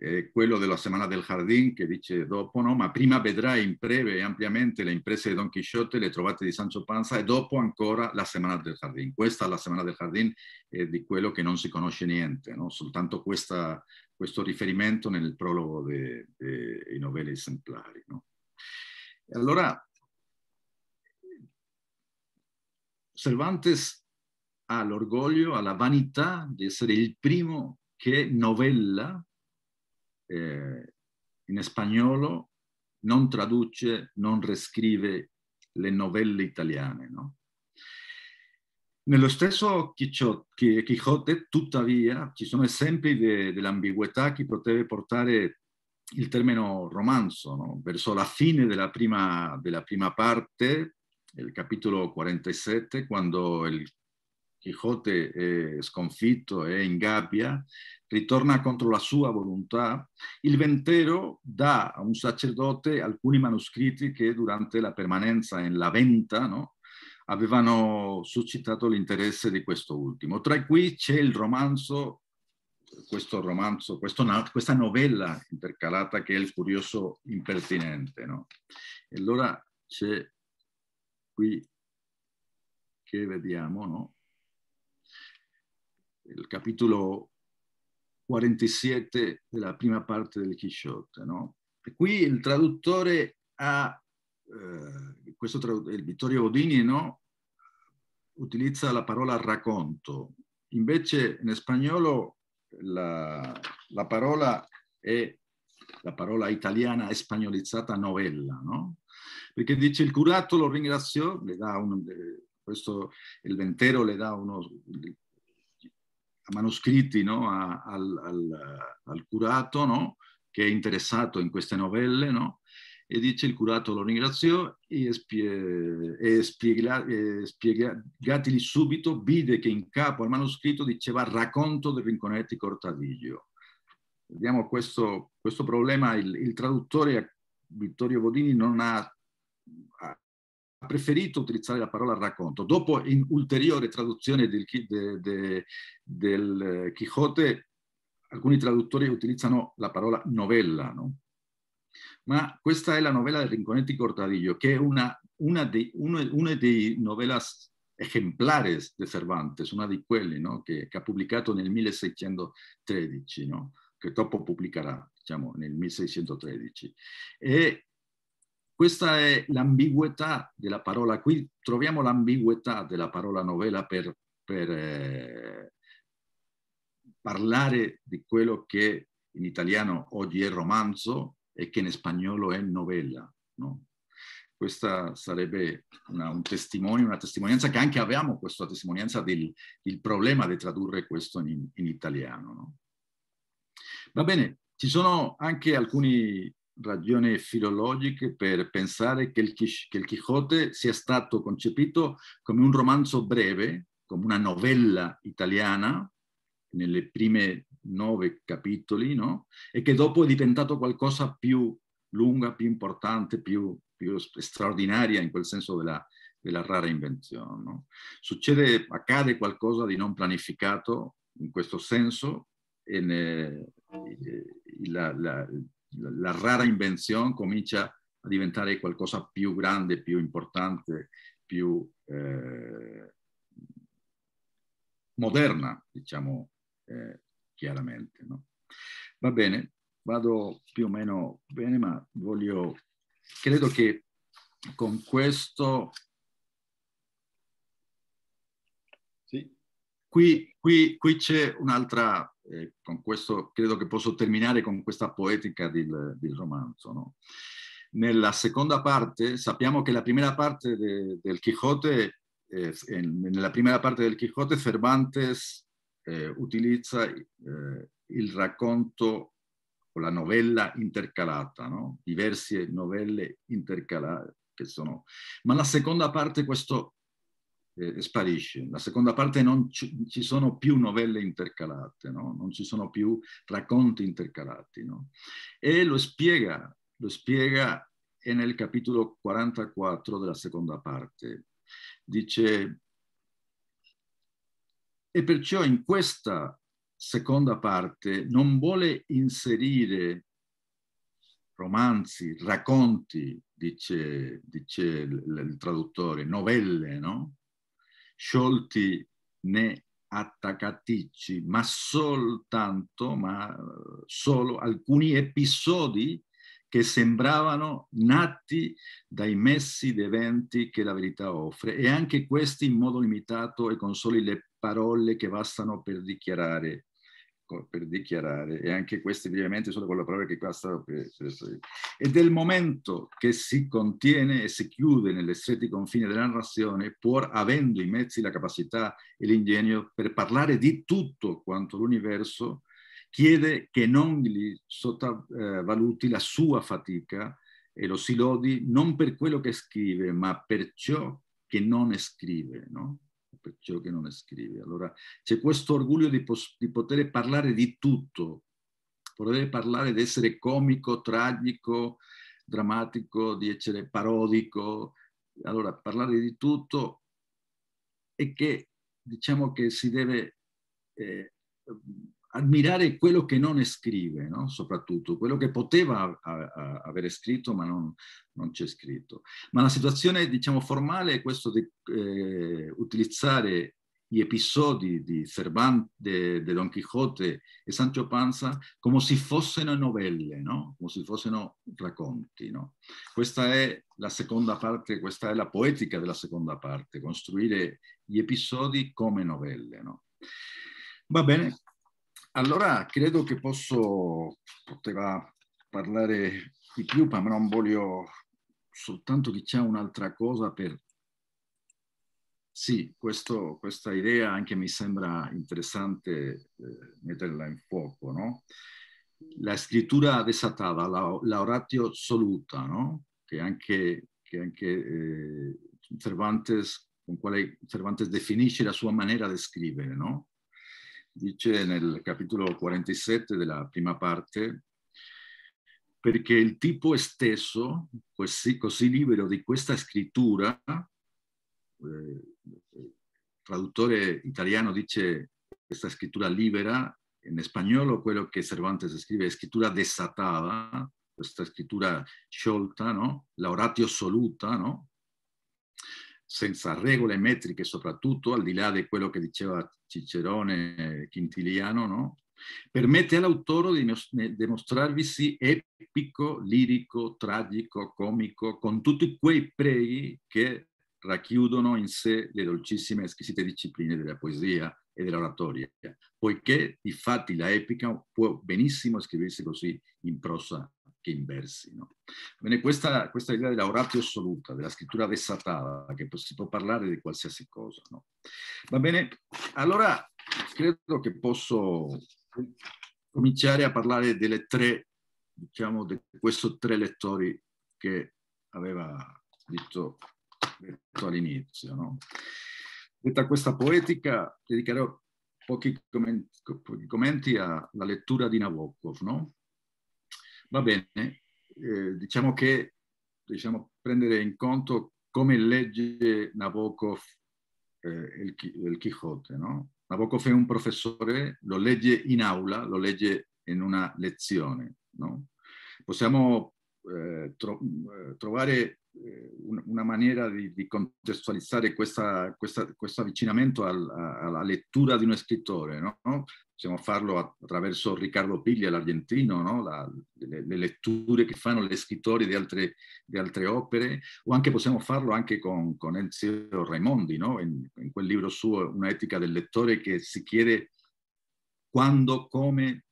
eh, quello della Semana del Jardín che dice dopo, no? ma prima vedrai in breve e ampiamente le imprese di Don Quixote, le trovate di Sancho Panza e dopo ancora la Semana del Jardín. Questa è la Semana del Jardín eh, di quello che non si conosce niente, no? soltanto questa, questo riferimento nel prologo dei novelli esemplari. No? Allora, Cervantes ha l'orgoglio, ha la vanità di essere il primo che novella eh, in spagnolo non traduce, non riscrive le novelle italiane. No? Nello stesso Quixote, tuttavia, ci sono esempi de, dell'ambiguità che potrebbe portare il termine romanzo. No? Verso la fine della prima, della prima parte, il capitolo 47, quando il Quijote è sconfitto e in gabbia, ritorna contro la sua volontà, il Ventero dà a un sacerdote alcuni manoscritti che durante la permanenza in la venta no, avevano suscitato l'interesse di questo ultimo. Tra cui c'è il romanzo, questo romanzo, questo, questa novella intercalata che è il curioso impertinente. No? E allora c'è qui che vediamo, no? el capitolo 47 della prima parte del Quixote. No? E qui il traduttore ha, eh, questo trad il Vittorio Bodini, no? utilizza la parola racconto, invece in spagnolo la, la parola è la parola italiana spagnolizzata novella, no? Perché dice il curato lo ringraziò, le dà un, eh, questo, il ventero le dà uno, manoscritti no? a, al, al, al, curato, no? che è interessato in queste novelle, no? e dice il curato lo ringraziò e, spie, e spiegatili subito, vide che in capo al manoscritto diceva racconto del Rinconetti Cortadiglio. Vediamo questo, questo problema, il, il traduttore Vittorio Bodini non ha preferito utilizzare la parola racconto. Dopo, in ulteriore traduzione del, de, de, del eh, Quijote, alcuni traduttori utilizzano la parola novella, no? Ma questa è la novella del Rinconetti Cortadillo, che è una, una, di, uno, una di novelas ejemplares de Cervantes, una di quelle no? che, che, ha pubblicato nel 1613, no? che dopo pubblicherà diciamo, nel 1613. E questa è l'ambiguità della parola, qui troviamo l'ambiguità della parola novella per, per eh, parlare di quello che in italiano oggi è romanzo e che in spagnolo è novella. No? Questa sarebbe una, un testimone, una testimonianza che anche abbiamo, questa testimonianza del, del problema di tradurre questo in, in italiano. No? Va bene, ci sono anche alcuni ragioni filologiche per pensare che il, che il Quijote sia stato concepito come un romanzo breve, come una novella italiana, nelle prime nove capitoli, no? e che dopo è diventato qualcosa più lunga, più importante, più, più straordinaria in quel senso della, della rara invenzione. No? Succede, accade qualcosa di non pianificato in questo senso, e ne, e, e la, la, la rara invenzione comincia a diventare qualcosa più grande, più importante, più eh, moderna, diciamo eh, chiaramente. No? Va bene, vado più o meno bene, ma voglio, credo che con questo Qui, qui, qui c'è un'altra, eh, con questo credo che posso terminare con questa poetica del, del romanzo. No? Nella seconda parte sappiamo che la prima parte de, del Quixote, eh, eh nella prima parte del Quixote, Cervantes eh, utilizza eh, il racconto o la novella intercalata, no? diverse novelle intercalate che sono. Ma la seconda parte questo eh, sparisce. La seconda parte non ci, ci sono più novelle intercalate, no? non ci sono più racconti intercalati. No? E lo spiega, lo spiega nel capitolo 44 della seconda parte. Dice, e perciò in questa seconda parte non vuole inserire romanzi, racconti, dice, dice il, il traduttore, novelle, no? sciolti né attaccaticci, ma soltanto, ma solo alcuni episodi che sembravano nati dai messi ed che la verità offre e anche questi in modo limitato e con soli le parole che bastano per dichiarare per dichiarare, e anche queste brevemente solo con la parola che basta per, per E del momento che si contiene e si chiude negli stretti confini della narrazione, pur avendo i mezzi, la capacità e l'ingegno per parlare di tutto quanto l'universo, chiede che non gli sottovaluti eh, la sua fatica e lo si lodi non per quello che scrive, ma per ciò che non scrive. No? ciò che non scrive. Allora c'è questo orgoglio di, di poter parlare di tutto, poter parlare di essere comico, tragico, drammatico, di essere parodico, allora parlare di tutto e che diciamo che si deve eh, ammirare quello che non scrive, no? soprattutto quello che poteva avere scritto ma non, non c'è scritto. Ma la situazione diciamo, formale è questa di eh, utilizzare gli episodi di Cervantes, de, Don Quixote e Sancho Panza come se fossero novelle, no? come se fossero racconti. No? Questa è la seconda parte, questa è la poetica della seconda parte, costruire gli episodi come novelle. Va bene, allora credo che posso, poteva parlare di più, ma non voglio soltanto che c'è un'altra cosa per... Sì, questo, questa idea anche mi sembra interessante eh, metterla in fuoco, no? La scrittura desatata, la, la oratio soluta, no? Che anche, che anche eh, Cervantes, con quale Cervantes definisce la sua maniera di scrivere, no? dice nel capitolo 47 della prima parte, perché il tipo stesso, così, così libero di questa scrittura, eh, il traduttore italiano dice questa scrittura libera, in spagnolo quello che Cervantes scrive è scrittura desatata, questa scrittura sciolta, no? la oratio assoluta, no? senza regole metriche soprattutto, al di là di quello che diceva Cicerone Quintiliano, no? permette all'autore di dimostrarvisi epico, lirico, tragico, comico, con tutti quei preghi che racchiudono in sé le dolcissime e squisite discipline della poesia e dell'oratoria, poiché di la epica può benissimo scriversi così in prosa che inversino. Bene, questa, questa, idea della oratio assoluta, della scrittura vessatava, che si può parlare di qualsiasi cosa. No? Va bene, allora credo che posso cominciare a parlare delle tre, diciamo, di questi tre lettori che aveva detto, detto all'inizio. No? Detta questa poetica, dedicherò pochi commenti, pochi commenti alla lettura di Nabokov, no? Va bene, eh, diciamo che diciamo, prendere in conto come legge Nabokov eh, il, il Quixote, no? Nabokov è un professore, lo legge in aula, lo legge in una lezione, no? Possiamo eh, tro eh, trovare una maniera di, di contestualizzare questa, questa, questo avvicinamento al, alla lettura di uno scrittore. No? Possiamo farlo attraverso Riccardo Piglia, l'argentino, no? La, le, le, letture che fanno gli scrittori di altre, di altre, opere, o anche possiamo farlo anche con, con Elzio Raimondi, no? in, in, quel libro suo, Una etica del lettore, che si chiede quando, come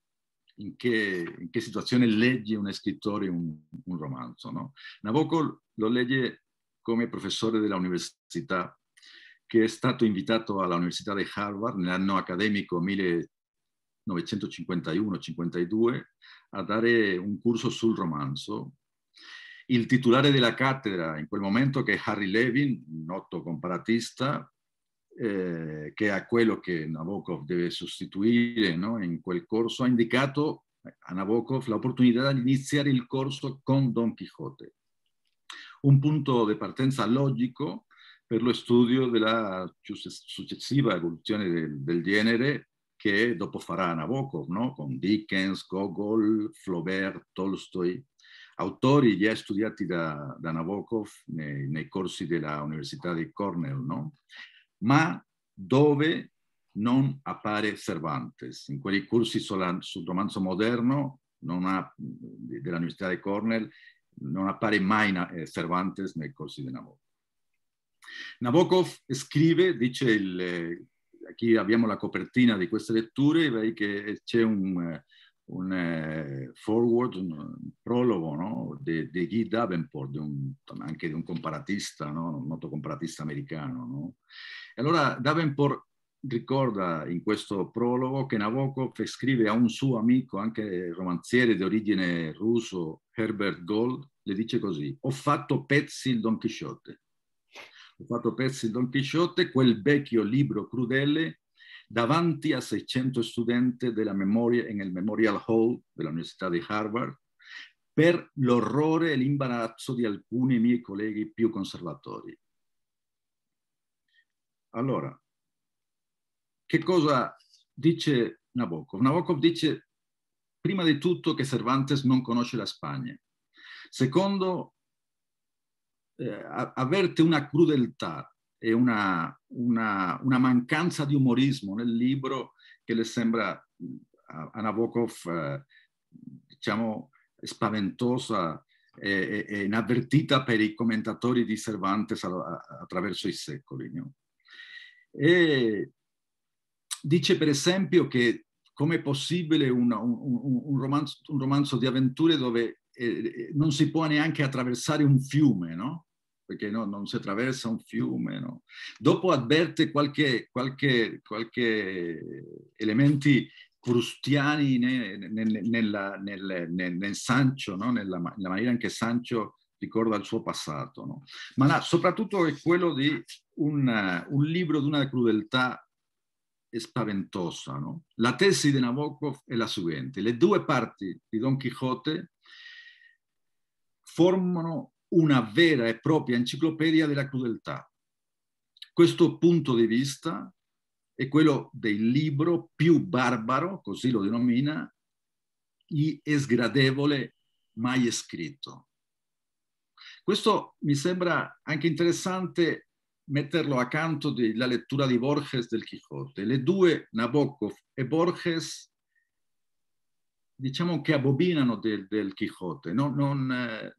in che, in che situazione legge un scrittore un, un romanzo. No? Nabokov lo legge come professore dell'università, che è stato invitato all'Università di Harvard nell'anno accademico 1951-52 a dare un corso sul romanzo. Il titolare della cattedra in quel momento, che è Harry Levin, noto comparatista, eh, che è quello che Nabokov deve sostituire no? in quel corso, ha indicato a Nabokov l'opportunità di iniziare il corso con Don Quixote. Un punto di partenza logico per lo studio della successiva evoluzione del, del genere che dopo farà Nabokov, no? con Dickens, Gogol, Flaubert, Tolstoy, autori già studiati da, da Nabokov nei, nei corsi della Università di Cornell. No? ma dove non appare Cervantes. In quei corsi sulla, sul romanzo moderno ha, dell'Università di Cornell non appare mai eh, Cervantes nei corsi di Nabokov. Nabokov scrive, dice il, qui eh, abbiamo la copertina di queste letture, vedi che c'è un, eh, un eh, forward, un prologo no? di, di Guy Davenport, di un, anche di un comparatista, no? un noto comparatista americano. No? E allora Davenport ricorda in questo prologo che Nabokov scrive a un suo amico, anche romanziere di origine russo, Herbert Gold, le dice così, ho fatto pezzi il Don Chisciotte. Ho fatto pezzi il Don Chisciotte, quel vecchio libro crudele davanti a 600 studenti della memoria, nel Memorial Hall dell'Università di Harvard per l'orrore e l'imbarazzo di alcuni miei colleghi più conservatori. Allora, che cosa dice Nabokov? Nabokov dice prima di tutto che Cervantes non conosce la Spagna. Secondo, eh, avverte una crudeltà e una, una, una mancanza di umorismo nel libro che le sembra eh, a, Nabokov, eh, diciamo, spaventosa e, e, inavvertita per i commentatori di Cervantes a, a, attraverso i secoli. No? dice per esempio che come è possibile una, un, un, un, romanzo, un, romanzo, di avventure dove eh, eh non si può neanche attraversare un fiume, no? perché no, non si attraversa un fiume. No? Dopo avverte qualche, qualche, qualche elementi prustiani nel, nel, nel, nel, Sancio, no? nella, nella, maniera in cui Sancho ricorda il suo passato. No? Ma là, soprattutto è quello di un, un libro di una crudeltà spaventosa. No? La tesi di Nabokov è la seguente. Le due parti di Don Quixote formano una vera e propria enciclopedia della crudeltà. Questo punto di vista è quello del libro più barbaro, così lo denomina, e sgradevole mai scritto. Questo mi sembra anche interessante metterlo accanto alla lettura di Borges del Quixote. Le due, Nabokov e Borges, diciamo che abobinano del, del Quijote, no? non, eh,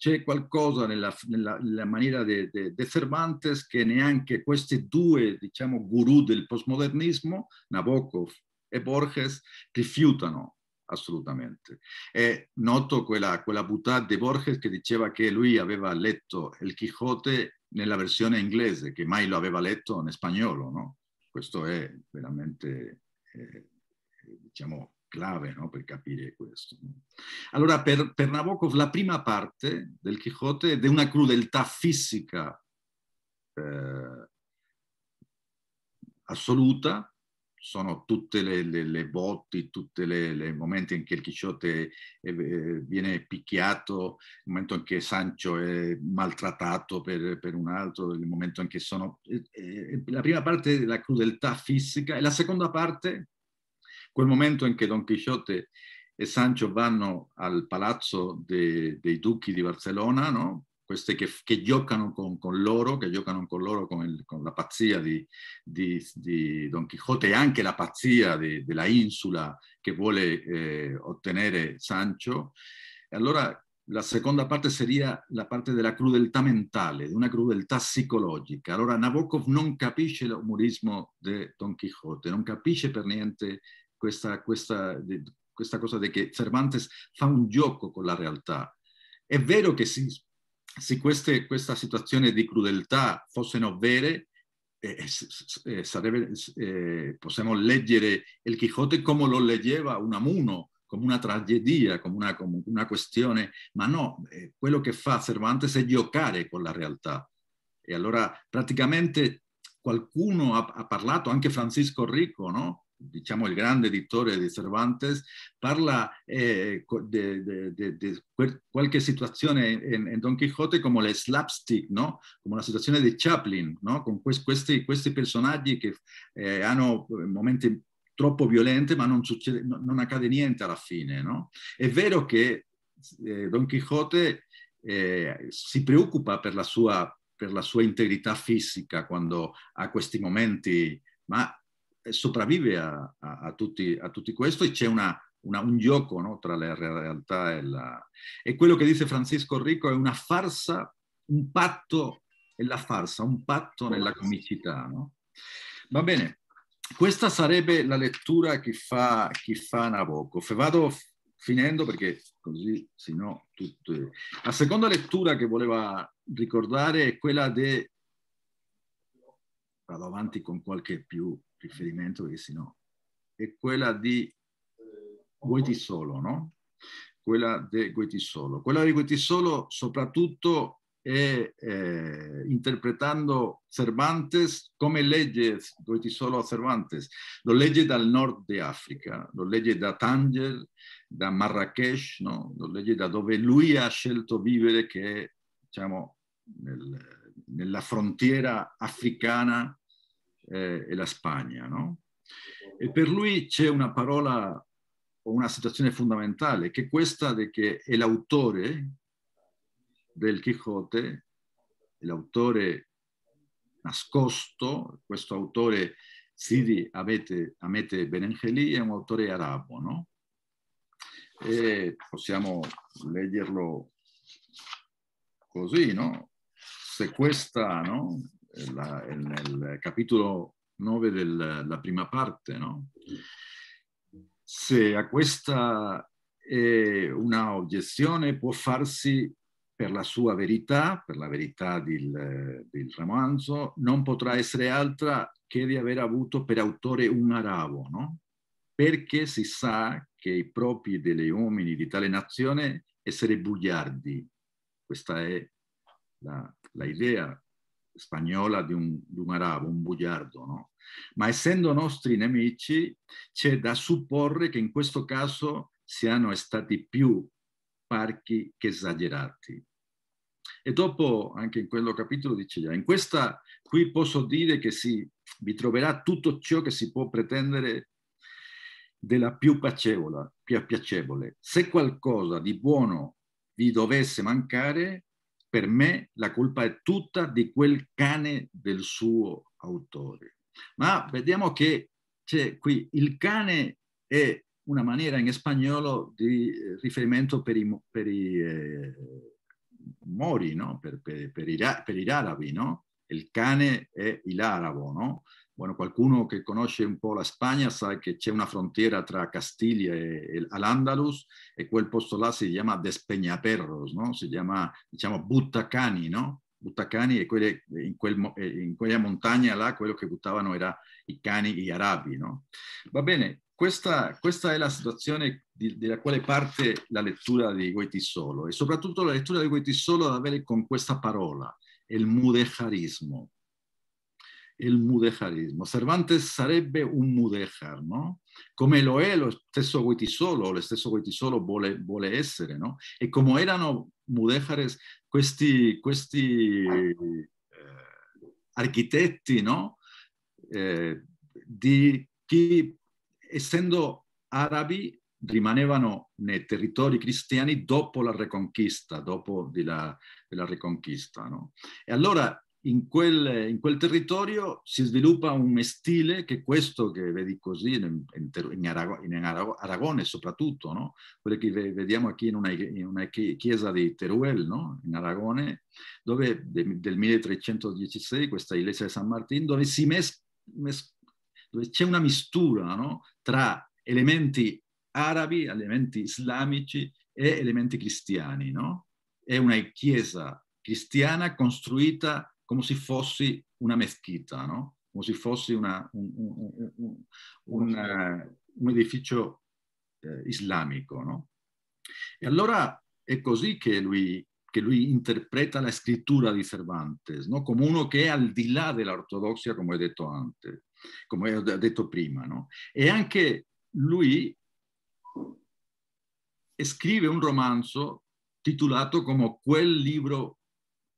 c'è qualcosa nella, nella, nella maniera di Cervantes che neanche questi due, diciamo, guru del postmodernismo, Nabokov e Borges, rifiutano assolutamente. E noto quella, quella buttata di Borges che diceva che lui aveva letto il Quijote nella versione inglese, che mai lo aveva letto in spagnolo, no? Questo è veramente, eh, diciamo, clave no? per capire questo. Allora, per, per, Nabokov la prima parte del Quijote è di una crudeltà fisica eh, assoluta, sono tutte le, le, le botti, tutti i momenti in cui il Quixote eh, eh, viene picchiato, il momento in cui Sancho è maltrattato per, per un altro, il momento in cui sono... Eh, la prima parte è la crudeltà fisica e la seconda parte Quel momento in cui Don Chisciotte e Sancho vanno al palazzo de, dei duchi di Barcellona, no? queste che, che giocano con, con, loro, che giocano con loro con, il, con la pazzia di, di, di, Don Quixote e anche la pazzia di, della insula che vuole eh, ottenere Sancho. Allora la seconda parte sarebbe la parte della crudeltà mentale, di una crudeltà psicologica. Allora Nabokov non capisce l'umorismo di Don Quixote, non capisce per niente questa, questa, questa cosa di che Cervantes fa un gioco con la realtà. È vero che si, se queste, questa situazione di crudeltà fossero vere, eh, eh, eh sarebbe, eh, possiamo leggere il Quixote come lo leggeva un Amuno, come una tragedia, come una, come una questione, ma no, eh, quello che fa Cervantes è giocare con la realtà. E allora praticamente qualcuno ha, ha parlato, anche Francisco Ricco, no? diciamo il grande editore di Cervantes, parla eh, di qualche situazione in, in, Don Quixote come le slapstick, no? come la situazione di Chaplin, no? con questi, questi, personaggi che eh, hanno eh, momenti troppo violenti ma non, succede, non accade niente alla fine. No? È vero che eh, Don Quixote eh, si preoccupa per la, sua, per la sua integrità fisica quando ha questi momenti, ma sopravvive a, a, a, tutti, a tutti questo e c'è una, una, un gioco no, tra la realtà e la... E quello che dice Francisco Rico è una farsa, un patto, è la farsa, un patto nella comicità. No? Va bene, questa sarebbe la lettura che fa, che fa Nabucco. Vado finendo perché così, se no, tutto... La seconda lettura che voleva ricordare è quella di... Vado avanti con qualche più riferimento che si no, è quella di Goiti Solo, no? Quella di Goiti Solo. Quella di Goiti Solo soprattutto è eh, interpretando Cervantes come legge Goiti Solo a Cervantes. Lo legge dal nord di Africa, lo legge da Tanger, da Marrakesh, no? lo legge da dove lui ha scelto vivere che è, diciamo, nel, nella frontiera africana eh, e la Spagna. No? E per lui c'è una parola o una situazione fondamentale, che è questa di che è l'autore del Quixote, l'autore nascosto, questo autore Sidi Amete, Amete Benengeli è un autore arabo, no? E possiamo leggerlo così, no? Se questa, no? la, nel capitolo 9 della prima parte, no? se questa è una obiezione può farsi per la sua verità, per la verità del, del romanzo, non potrà essere altra che di aver avuto per autore un arabo, no? perché si sa che i propri degli uomini di tale nazione essere bugiardi. Questa è l'idea spagnola di un, di un arabo, un bugiardo, no? Ma essendo nostri nemici, c'è da supporre che in questo caso siano stati più parchi che esagerati. E dopo, anche in quello capitolo, dice già, in questa qui posso dire che si, vi troverà tutto ciò che si può pretendere della più piacevole, più piacevole. Se qualcosa di buono vi dovesse mancare, per me la colpa è tutta di quel cane del suo autore. Ma vediamo che c'è qui il cane è una maniera in spagnolo di eh, riferimento per i, per i eh, mori, no? per, per, per, i, per gli arabi, no? il cane è l'arabo, no? Bueno, qualcuno che conosce un po' la Spagna sa che c'è una frontiera tra Castiglia e, l'Andalus e quel posto là si chiama Despeñaperros, no? si chiama diciamo Buttacani, no? Buttacani e quelle, in, quel, eh, in, quella montagna là quello che buttavano era i cani, gli arabi. No? Va bene, questa, questa, è la situazione di, della quale parte la lettura di Guaitisolo e soprattutto la lettura di Guaitisolo ha da vedere con questa parola, il mudejarismo il mudejarismo. Cervantes sarebbe un mudejar, no? Come lo è lo stesso Guitisolo, lo stesso Guitisolo vuole, vuole essere, no? E come erano mudejares questi, questi eh, architetti, no? Eh, di chi, essendo arabi, rimanevano nei territori cristiani dopo la Reconquista, dopo della, della Reconquista. No? E allora in quel, in quel, territorio si sviluppa un stile che è questo che vedi così in, in, Arago, in Aragone soprattutto, no? quello che vediamo qui in una, in una chiesa di Teruel, no? in Aragone, dove del 1316, questa chiesa di San Martino, dove, mes, mes, dove c'è una mistura no? tra elementi arabi, elementi islamici e elementi cristiani. È una chiesa cristiana costruita come se fossi una meschita, no? come se fossi una, un, un, un, eh, un, edificio eh, islamico. No? E allora è così che lui, che lui, interpreta la scrittura di Cervantes, no? come uno che è al di là dell'ortodossia, come ho detto antes, come ho detto prima. No? E anche lui scrive un romanzo titolato come Quel libro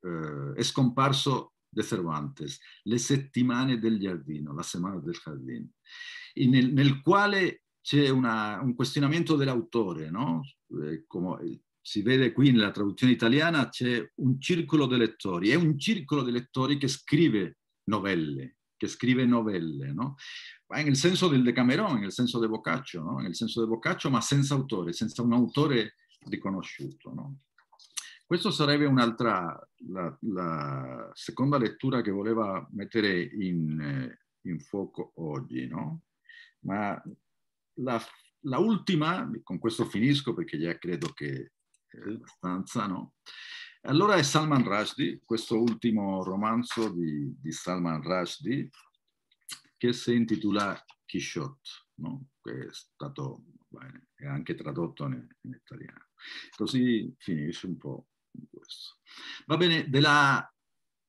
eh, è scomparso De Cervantes, Le settimane del giardino, la semana del giardino, nel, nel, quale c'è una, un questionamento dell'autore, no? eh, come si vede qui nella traduzione italiana, c'è un circolo di lettori, è un circolo di lettori che scrive novelle, che scrive novelle, no? Ma nel senso del Decameron, nel senso di Boccaccio, no? nel senso di Boccaccio, ma senza autore, senza un autore riconosciuto. No? Questa sarebbe un'altra, la, la, seconda lettura che voleva mettere in, eh, in fuoco oggi, no? Ma la, la, ultima, con questo finisco perché già credo che è eh, abbastanza, no? Allora è Salman Rushdie, questo ultimo romanzo di, di Salman Rushdie, che si intitola Quixote, no? che è stato bene, è anche tradotto in, in italiano. Così finisce un po' questo. Va bene, della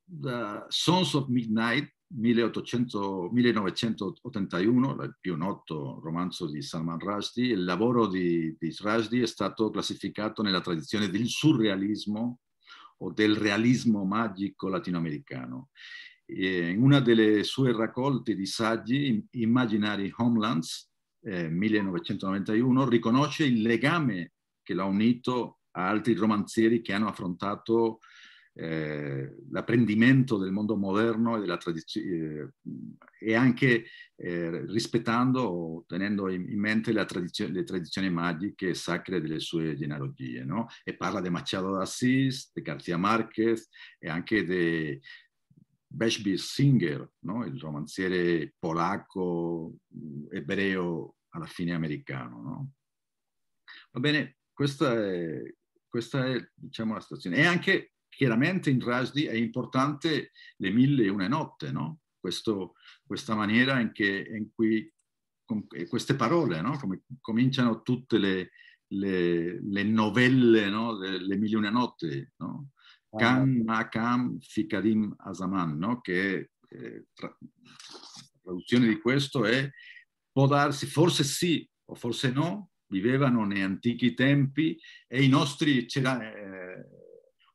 uh, Sons of Midnight 1800, 1981, il più noto romanzo di Salman Rushdie, il lavoro di, di Rushdie è stato classificato nella tradizione del surrealismo o del realismo magico latinoamericano. in una delle sue raccolte di saggi, Imaginary Homelands, eh, 1991, riconosce il legame che l'ha unito altri romanzieri che hanno affrontato eh, l'apprendimento del mondo moderno e, della tradizione, eh, e anche eh, rispettando o tenendo in, in mente tradizio- le tradizioni magiche e sacre delle sue genealogie. No? E parla di Machado d'Assis, di García Márquez e anche di Bashby Singer, no? il romanziere polacco, ebreo, alla fine americano. No? Va bene, questa è questa è diciamo, la situazione. E anche chiaramente in Rasdi è importante le mille e una notte, no? Questo, questa maniera in, che, in cui con, queste parole, no? Come cominciano tutte le, le, le novelle, no? Le mille e una notte, no? Ah, kam Makam Fikadim Azaman, no? che eh, tra, traduzione di questo è può darsi, forse sì o forse no, vivevano nei antichi tempi e i nostri, c'era eh,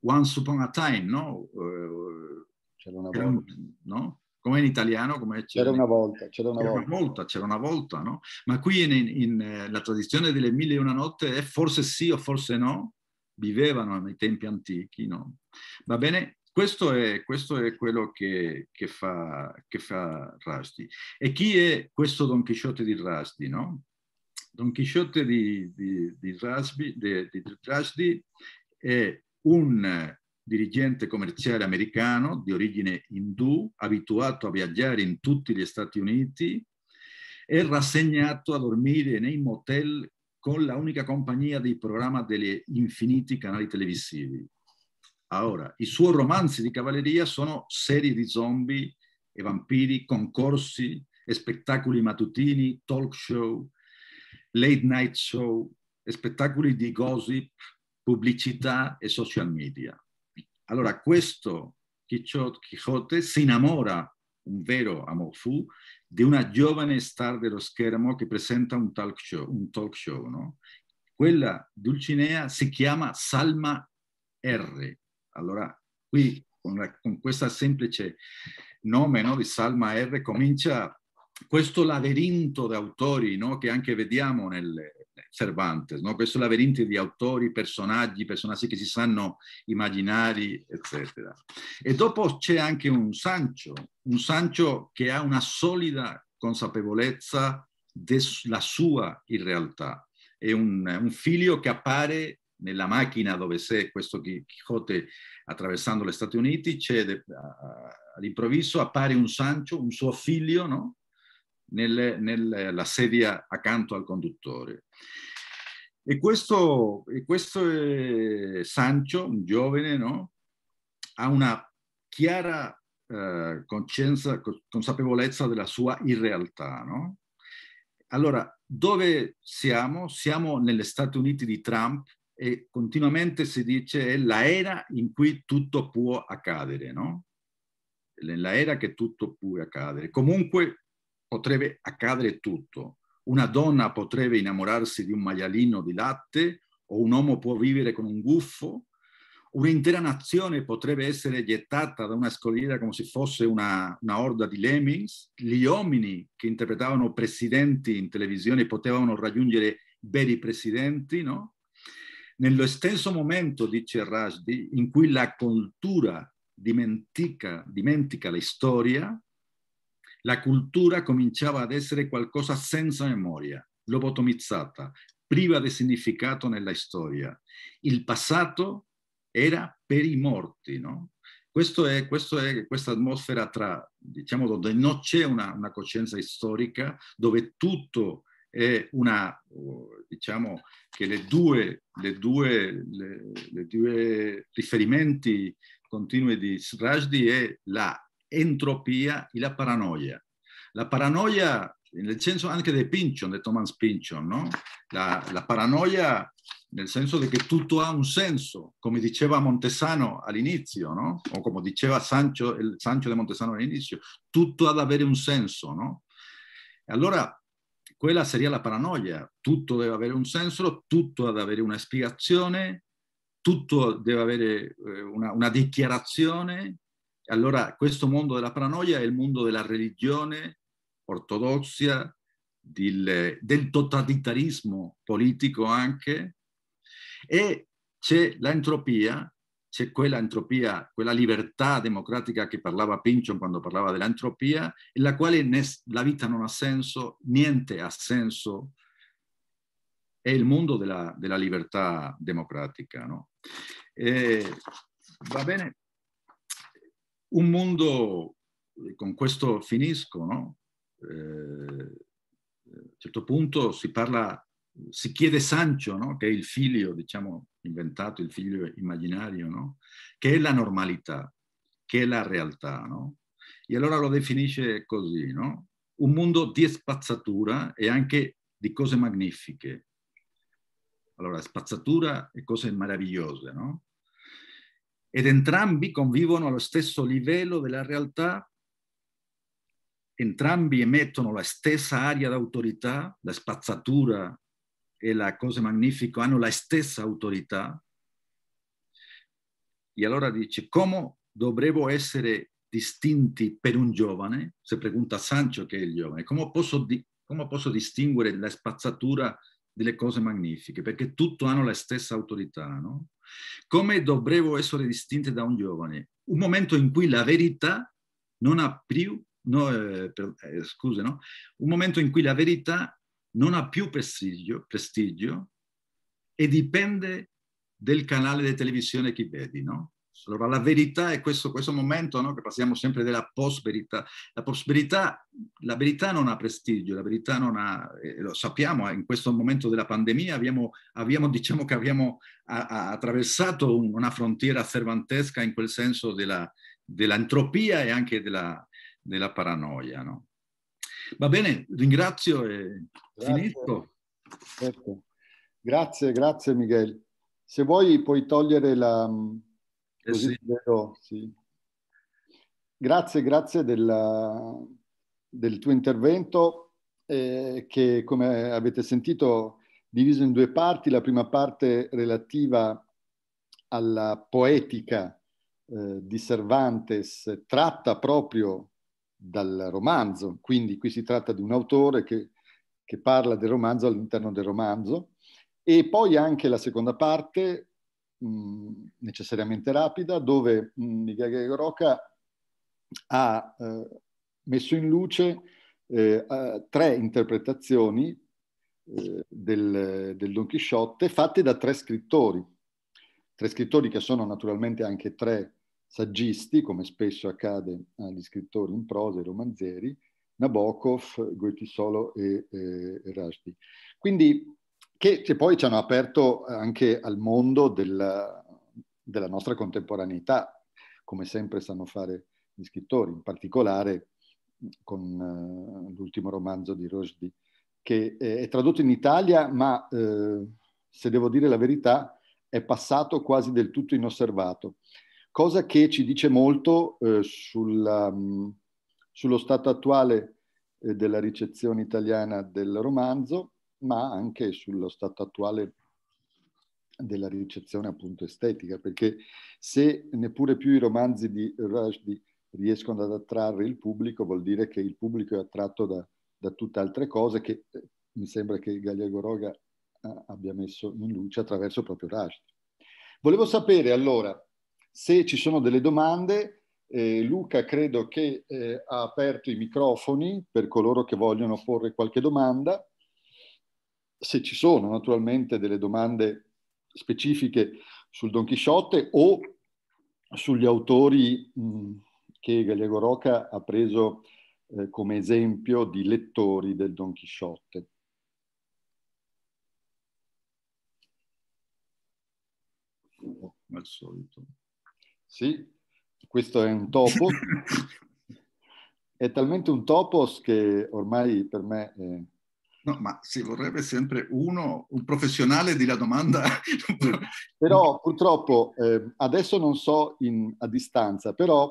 Once Upon a Time, no? Eh, c'era una volta. no? Come in italiano? Come c'era, c'era, una volta, c'era, una, c'era volta. una volta. C'era una volta, no? Ma qui in, in, in, eh, la tradizione delle mille e una notte è forse sì o forse no, vivevano nei tempi antichi, no? Va bene? Questo è, questo è quello che, che, fa, che fa Rushdie. E chi è questo Don Chisciotte di Rushdie, no? Don Chisciotte di, di, di, Rasby, di, Rasby è un dirigente commerciale americano di origine indù, abituato a viaggiare in tutti gli Stati Uniti e rassegnato a dormire nei motel con la unica compagnia dei programma degli infiniti canali televisivi. Ora, i suoi romanzi di cavalleria sono serie di zombie e vampiri, concorsi, e spettacoli matutini, talk show, late night show, spettacoli di gossip, pubblicità e social media. Allora questo Quixote si innamora, un vero amor fu, di una giovane star dello schermo che presenta un talk show. Un talk show no? Quella Dulcinea si chiama Salma R. Allora qui con, la, con questo semplice nome no, di Salma R comincia questo labirinto di autori no, che anche vediamo nel Cervantes, no? questo labirinto di autori, personaggi, personaggi che si sanno immaginari, eccetera. E dopo c'è anche un Sancho, un Sancho che ha una solida consapevolezza della sua irrealtà. È un, un figlio che appare nella macchina dove c'è questo Quixote attraversando gli Stati Uniti, all'improvviso appare un Sancho, un suo figlio, no? nel, nella sedia accanto al conduttore. E questo, e questo è eh, Sancho, un giovane, no? ha una chiara eh, consapevolezza della sua irrealtà. No? Allora, dove siamo? Siamo negli Stati Uniti di Trump e continuamente si dice è l'era in cui tutto può accadere, no? Nella era che tutto può accadere. Comunque potrebbe accadere tutto. Una donna potrebbe innamorarsi di un maialino di latte o un uomo può vivere con un gufo. Un'intera nazione potrebbe essere gettata da una scogliera come se fosse una, una orda di lemmings. Gli uomini che interpretavano presidenti in televisione potevano raggiungere veri presidenti, no? Nello stesso momento, dice Rashdi, in cui la cultura dimentica, dimentica la storia, la cultura cominciava ad essere qualcosa senza memoria, lobotomizzata, priva di significato nella storia. Il passato era per i morti, no? Questo è, questo è, questa atmosfera tra, diciamo, dove non c'è una, una coscienza storica, dove tutto è una, diciamo, che le due, le due, le, le due riferimenti continui di Srajdi è la entropia e la paranoia. La paranoia nel senso anche di Pinchon, di Thomas Pinchon, no? la, la, paranoia nel senso di che tutto ha un senso, come diceva Montesano all'inizio, no? o come diceva Sancho, il Sancho di Montesano all'inizio, tutto ha da avere un senso. No? Allora, quella sarebbe la paranoia, tutto deve avere un senso, tutto ha da avere una spiegazione, tutto deve avere eh, una, una dichiarazione, allora questo mondo della paranoia è il mondo della religione ortodossia, del, del totalitarismo politico anche, e c'è l'entropia, c'è quella entropia, quella libertà democratica che parlava Pinchon quando parlava dell'entropia, nella quale la vita non ha senso, niente ha senso, è il mondo della, della libertà democratica. No? E, va bene? Un mondo, con questo finisco, no? eh, a un certo punto si parla, si chiede Sancho, no? che è il figlio, diciamo, inventato, il figlio immaginario, no? che è la normalità, che è la realtà. No? E allora lo definisce così, no? un mondo di spazzatura e anche di cose magnifiche. Allora, spazzatura e cose meravigliose, no? ed entrambi convivono allo stesso livello della realtà, entrambi emettono la stessa aria d'autorità, la spazzatura e la cosa magnifica hanno la stessa autorità. E allora dice, come dovremmo essere distinti per un giovane? Se pregunta Sancho che è il giovane, come posso, di, come posso distinguere la spazzatura delle cose magnifiche? Perché tutto hanno la stessa autorità, no? come dovrebbero essere distinte da un giovane. Un momento in cui la verità non ha più, no, eh, per, eh, scuse, no? un momento in cui la verità non ha più prestigio, prestigio e dipende del canale di televisione che vedi, no? Allora la verità è questo, questo momento no? che passiamo sempre della post-verità. La post-verità, la verità non ha prestigio, la verità non ha, eh, lo sappiamo, eh, in questo momento della pandemia abbiamo, abbiamo diciamo che abbiamo a, a attraversato un, una frontiera cervantesca in quel senso della, dell'entropia e anche della, della paranoia. No? Va bene, ringrazio e grazie. finisco. Certo. Grazie, grazie Miguel. Se vuoi puoi togliere la, eh Così sì. Vedo, sì. Grazie, grazie del, del tuo intervento eh, che come avete sentito diviso in due parti, la prima parte relativa alla poetica eh, di Cervantes tratta proprio dal romanzo, quindi qui si tratta di un autore che, che parla del romanzo all'interno del romanzo e poi anche la seconda parte necessariamente rapida, dove Michele Roca ha eh, messo in luce eh, eh, tre interpretazioni eh, del, del, Don Chisciotte fatte da tre scrittori, tre scrittori che sono naturalmente anche tre saggisti, come spesso accade agli scrittori in prosa e romanzieri, Nabokov, Goetisolo e, eh, e Rajdi. Quindi che poi ci hanno aperto eh, anche al mondo del, della nostra contemporaneità, come sempre sanno fare gli scrittori, in particolare mm, con uh, l'ultimo romanzo di Rojdi, che eh, è tradotto in Italia, ma eh, se devo dire la verità, è passato quasi del tutto inosservato, cosa che ci dice molto eh, sulla, mh, mm, sullo stato attuale eh, della ricezione italiana del romanzo ma anche sullo stato attuale della ricezione appunto estetica, perché se neppure più i romanzi di Rushdie riescono ad attrarre il pubblico, vuol dire che il pubblico è attratto da, da altre cose che eh, mi sembra che Gagliago Roga eh, abbia messo in luce attraverso proprio Rushdie. Volevo sapere allora se ci sono delle domande. Eh, Luca credo che eh, ha aperto i microfoni per coloro che vogliono porre qualche domanda se ci sono naturalmente delle domande specifiche sul Don Chisciotte o sugli autori mh, mm, che Gallego Roca ha preso eh, come esempio di lettori del Don Chisciotte. Oh, al solito. Sì, questo è un topos. è talmente un topos che ormai per me... È No, ma si vorrebbe sempre uno, un professionale di la domanda. però purtroppo eh, adesso non so in, a distanza, però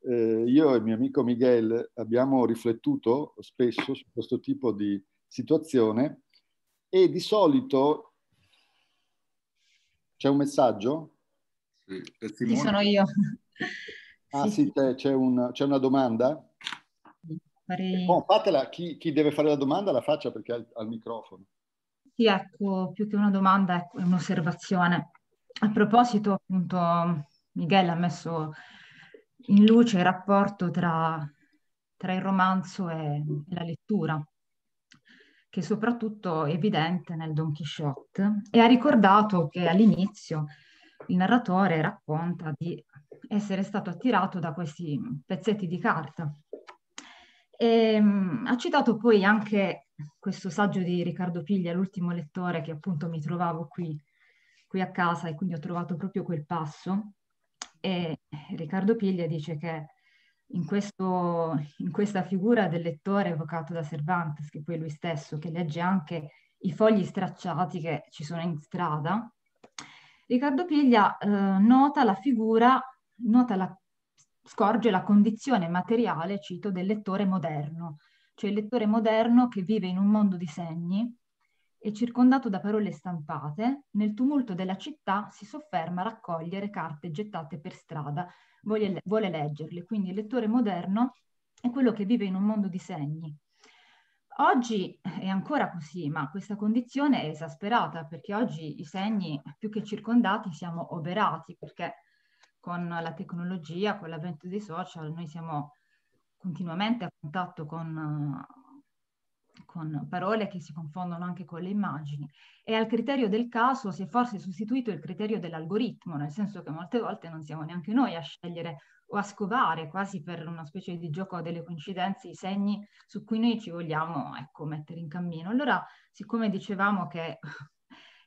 eh, io e il mio amico Miguel abbiamo riflettuto spesso su questo tipo di situazione e di solito c'è un messaggio? Sì, sì sono io. Ah sì, sì c'è, una, c'è una domanda? farei... Oh, fatela, chi, chi, deve fare la domanda la faccia perché ha il microfono. Sì, ecco, più che una domanda ecco, è un'osservazione. A proposito, appunto, Miguel ha messo in luce il rapporto tra, tra il romanzo e, e la lettura, che è soprattutto evidente nel Don Quixote, e ha ricordato che all'inizio il narratore racconta di essere stato attirato da questi pezzetti di carta e, ehm, mh, ha citato poi anche questo saggio di Riccardo Piglia, l'ultimo lettore che appunto mi trovavo qui, qui a casa e quindi ho trovato proprio quel passo. E Riccardo Piglia dice che in, questo, in questa figura del lettore evocato da Cervantes, che poi è lui stesso, che legge anche i fogli stracciati che ci sono in strada, Riccardo Piglia eh, nota la figura, nota la scorge la condizione materiale, cito, del lettore moderno, cioè il lettore moderno che vive in un mondo di segni e circondato da parole stampate, nel tumulto della città si sofferma a raccogliere carte gettate per strada, vuole, vuole leggerle. Quindi il lettore moderno è quello che vive in un mondo di segni. Oggi è ancora così, ma questa condizione è esasperata perché oggi i segni più che circondati siamo oberati perché con la tecnologia, con l'avvento dei social, noi siamo continuamente a contatto con, eh, con parole che si confondono anche con le immagini e al criterio del caso si è forse sostituito il criterio dell'algoritmo, nel senso che molte volte non siamo neanche noi a scegliere o a scovare quasi per una specie di gioco delle coincidenze i segni su cui noi ci vogliamo ecco, mettere in cammino. Allora, siccome dicevamo che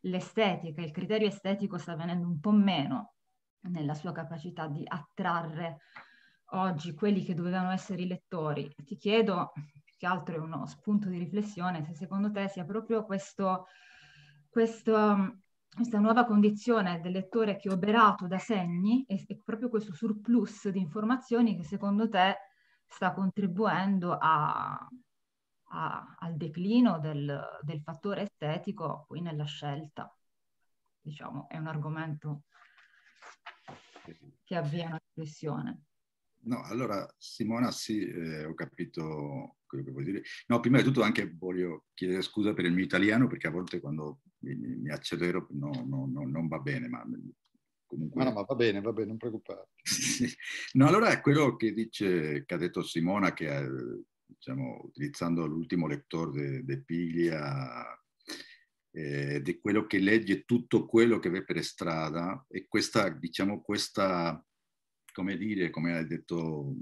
l'estetica, il criterio estetico sta venendo un po' meno nella sua capacità di attrarre oggi quelli che dovevano essere i lettori. Ti chiedo, più che altro è uno spunto di riflessione, se secondo te sia proprio questo, questo, questa nuova condizione del lettore che è oberato da segni e, e proprio questo surplus di informazioni che secondo te sta contribuendo a, a, al declino del, del fattore estetico qui nella scelta. Diciamo, è un argomento che avvia una riflessione. No, allora Simona sì, eh, ho capito quello che vuoi dire. No, prima di tutto anche voglio chiedere scusa per il mio italiano perché a volte quando mi, mi accelero no, no, no, non va bene, ma comunque... Ma ah, no, ma va bene, va bene, non preoccuparti. no, allora è quello che dice, che ha detto Simona, che eh, diciamo, utilizzando l'ultimo lettore de, de Piglia eh, di quello che legge tutto quello che vede per strada e questa, diciamo, questa, come dire, come hai detto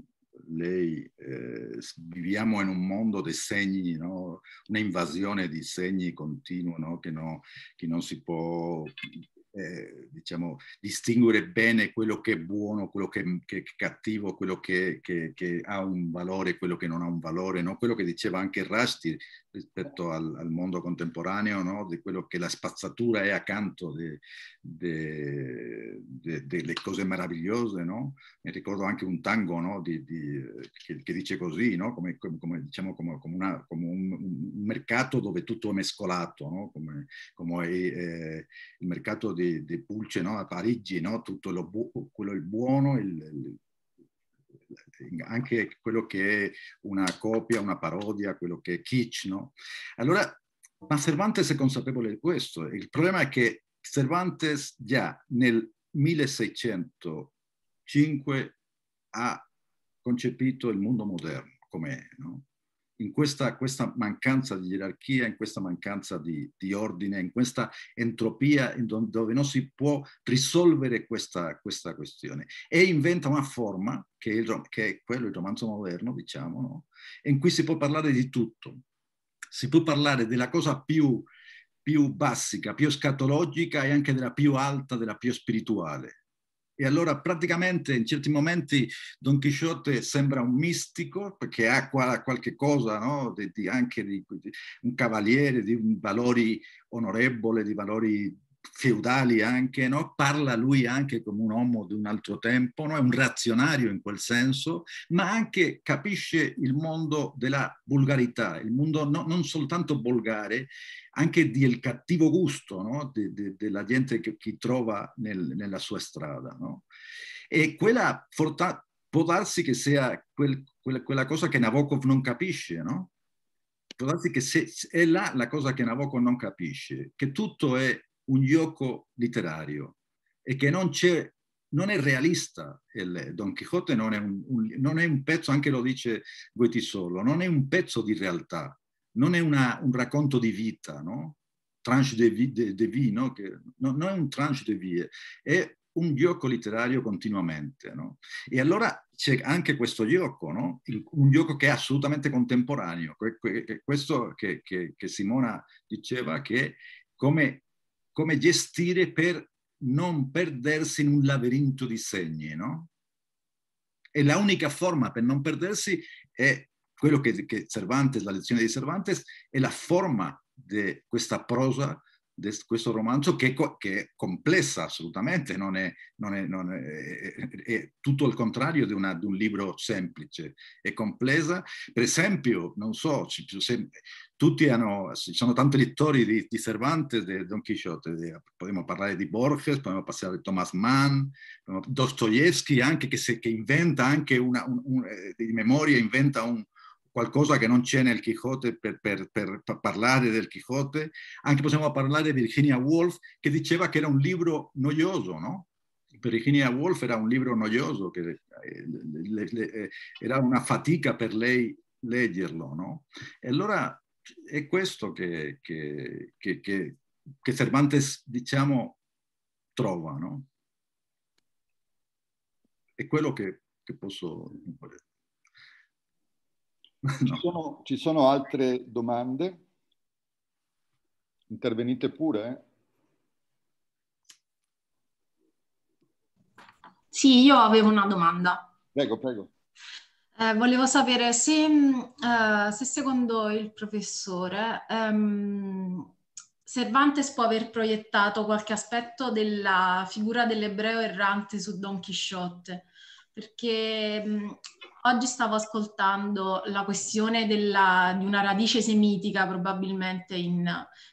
lei, eh, viviamo in un mondo di segni, no? una invasione di segni continuo no? che, no, che, non si può eh, diciamo, distinguere bene quello che è buono, quello che, che è cattivo, quello che, che, ha un valore, quello che non ha un valore, quello che diceva anche Rasti, rispetto al, al mondo contemporaneo, no? di quello che la spazzatura è accanto delle de, de, cose meravigliose. No? Mi ricordo anche un tango no? di, di, che, che, dice così, come, come, come, diciamo, come una, un, un, mercato dove tutto è mescolato, come, è, eh, il mercato di, di Pulce a Parigi, tutto lo, quello il buono, il, il anche quello che è una copia, una parodia, quello che è kitsch, no? Allora, ma Cervantes è consapevole di questo. Il problema è che Cervantes già nel 1605 ha concepito il mondo moderno com'è, no? in questa, questa, mancanza di gerarchia, in questa mancanza di, di ordine, in questa entropia in do, dove non si può risolvere questa, questa, questione. E inventa una forma, che è, il, che è quello il romanzo moderno, diciamo, no? in cui si può parlare di tutto. Si può parlare della cosa più, più basica, più scatologica e anche della più alta, della più spirituale. E allora praticamente in certi momenti Don Chisciotte sembra un mistico perché ha qualche cosa no? di, di anche di, di, un cavaliere, di valori onorevole, di valori feudali anche, no? parla lui anche come un uomo di un altro tempo, no? è un razionario in quel senso, ma anche capisce il mondo della vulgarità, il mondo no, non soltanto volgare, anche del cattivo gusto de, de, della gente che, che trova nel, nella sua strada. E quella forta, può darsi che sia quel, quella, quella, cosa che Nabokov non capisce, Può darsi che se, è là la cosa che Nabokov non capisce, che tutto è un gioco letterario e che non, c'è non è realista. Il Don Quixote non è un, un, non è un, pezzo, anche lo dice Goethe solo, non è un pezzo di realtà, non è una, un racconto di vita, no? tranche de vie, de, de vie no? Che, no, non è un tranche de vie, è un gioco letterario continuamente. No? E allora c'è anche questo gioco, no? un gioco che è assolutamente contemporaneo, questo che, che, che Simona diceva, che come come gestire per non perdersi in un laberinto di segni, no? E l'unica forma per non perdersi è quello che, che Cervantes, la lezione di Cervantes, è la forma di questa prosa de questo romanzo che, che, è complessa assolutamente, non è, non è, non è, è tutto il contrario di, una, di, un libro semplice, è complessa. Per esempio, non so, ci, se, tutti hanno, ci sono tanti lettori di, di Cervantes, di Don Quixote, di, possiamo parlare di Borges, possiamo parlare di Thomas Mann, Dostoevsky anche che, se, che inventa anche una, un, un, eh, di memoria, inventa un, qualcosa che non c'è nel Quixote per, per, per, parlare del Quixote, anche possiamo parlare di Virginia Woolf che diceva che era un libro noioso, no? Virginia Woolf era un libro noioso, che eh, le, le, le, eh, era una fatica per lei leggerlo, no? E allora è questo che, che, che, che Cervantes, diciamo, trova, no? È quello che posso... Ci sono, ci sono altre domande? Intervenite pure. Eh? Sì, io avevo una domanda. Prego, prego. Eh, volevo sapere se, mm, eh, se, secondo il professore ehm, Cervantes può aver proiettato qualche aspetto della figura dell'ebreo errante su Don Chisciotte, perché mh, oggi stavo ascoltando la questione della, di una radice semitica probabilmente in,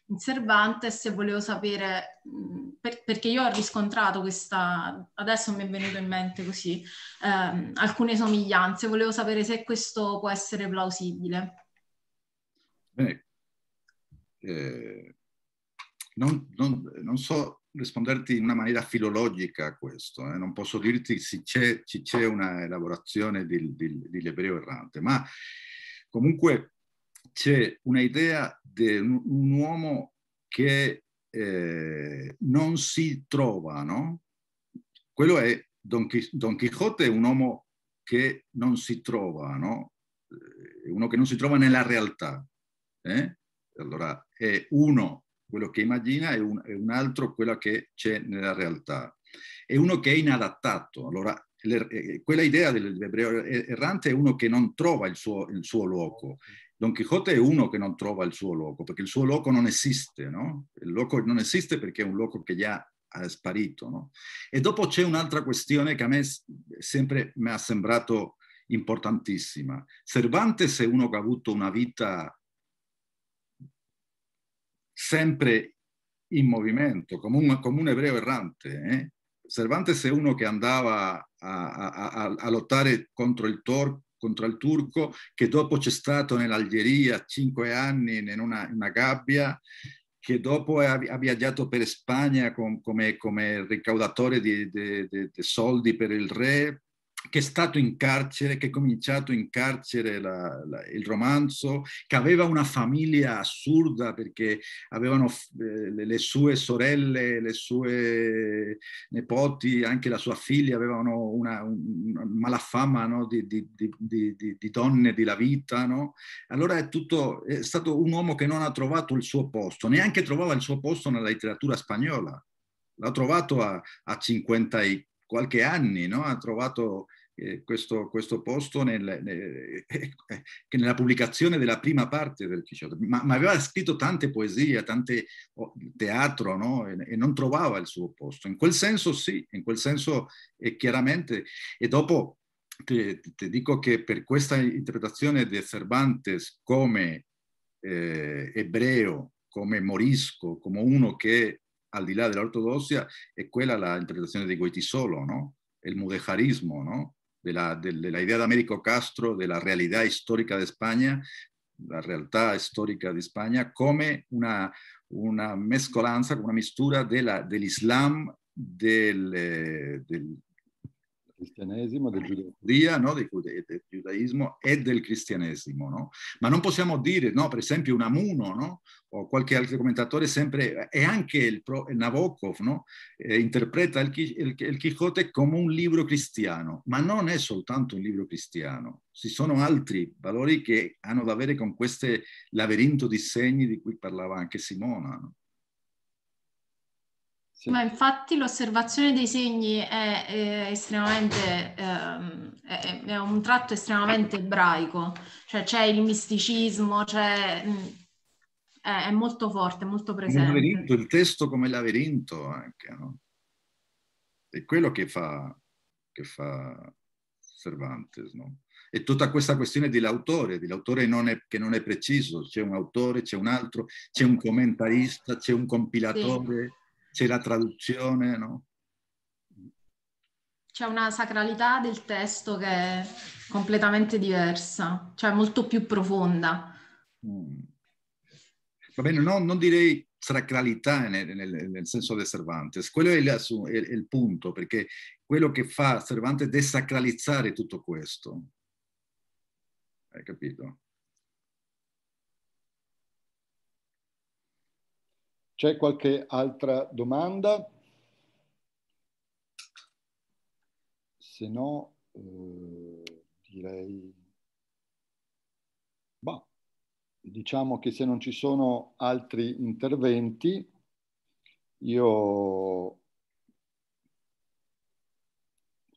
in Cervantes e volevo sapere, mh, per, perché io ho riscontrato questa, adesso mi è venuto in mente così, ehm, alcune somiglianze, volevo sapere se questo può essere plausibile. Bene, eh, non, non, non so risponderti in una maniera filologica a questo, eh? non posso dirti se c'è, c'è una elaborazione di, di, dell'ebreo errante, ma comunque c'è un'idea di un, uomo che eh, non si trova, no? Quello è Don, Chi, Don Quixote, è un uomo che non si trova, no? Eh, uno che non si trova nella realtà. Eh? Allora, è uno quello che immagina e un, e un altro quello che c'è nella realtà. E uno che è inadattato. Allora, le, eh, quella idea dell'ebreo er, errante è uno che non trova il suo, il suo luogo. Don Quixote è uno che non trova il suo luogo, perché il suo luogo non esiste, no? Il luogo non esiste perché è un luogo che già è sparito, no? E dopo c'è un'altra questione che a me sempre mi ha sembrato importantissima. Cervantes è uno che ha avuto una vita sempre in movimento, come un, come un ebreo errante. Eh? Cervantes è uno che andava a, a, a, a lottare contro il, tor- contro il, turco, che dopo c'è stato nell'Algeria cinque anni in una, una gabbia, che dopo ha, viaggiato per Spagna com, come, come, ricaudatore di, di, di, di soldi per il re, che è stato in carcere, che è cominciato in carcere la, la, il romanzo, che aveva una famiglia assurda perché avevano eh, le, le, sue sorelle, le sue nipoti, anche la sua figlia, avevano una, una malafama no? di, di, di, di, donne, della vita. No? Allora è, tutto, è stato un uomo che non ha trovato il suo posto, neanche trovava il suo posto nella letteratura spagnola l'ha trovato a, a 50 e qualche anni, no? ha trovato eh, questo, questo, posto nel, nel, eh, eh nella pubblicazione della prima parte del Quixote, ma, ma, aveva scritto tante poesie, tante oh, teatro no? e, e, non trovava il suo posto. In quel senso sì, in quel senso è chiaramente. E dopo ti, ti dico che per questa interpretazione di Cervantes come eh, ebreo, come morisco, come uno che al di là ortodoxia è quella la interpretazione di Goitisolo, no? el mudejarismo, ¿no? De la, de, idea de Américo Castro, de la realidad histórica de España, la realidad histórica de España, come una, una mezcolanza, una mistura de del Islam, del, eh, del, cristianesimo, del giudaismo, no? del, del giudaismo e del cristianesimo. No? Ma non possiamo dire, no? per esempio, un Amuno no? o qualche altro commentatore, sempre, e anche il, pro, il Nabokov eh, interpreta il, il, il Quijote come un libro cristiano, ma non è soltanto un libro cristiano. Ci sono altri valori che hanno da avere con questo labirinto di segni di cui parlava anche Simona. No? Sì. Ma infatti l'osservazione dei segni è, è estremamente, ehm, è, è, un tratto estremamente ebraico, cioè c'è il misticismo, c'è, mm, è, è, molto forte, molto presente. Il, labirinto, il testo come labirinto anche, no? È quello che fa, che fa Cervantes, no? E tutta questa questione dell'autore, dell'autore non che non è preciso, c'è un autore, c'è un altro, c'è un commentarista, c'è un compilatore. Sì c'è la traduzione, no? C'è una sacralità del testo che è completamente diversa, cioè molto più profonda. Mm. Va bene, no, non direi sacralità nel, nel, nel, senso di Cervantes, quello è, la, è, è il punto, perché quello che fa Cervantes è desacralizzare tutto questo. Hai capito? C'è qualche altra domanda? Se no, eh, direi... Bah, diciamo che se non ci sono altri interventi, io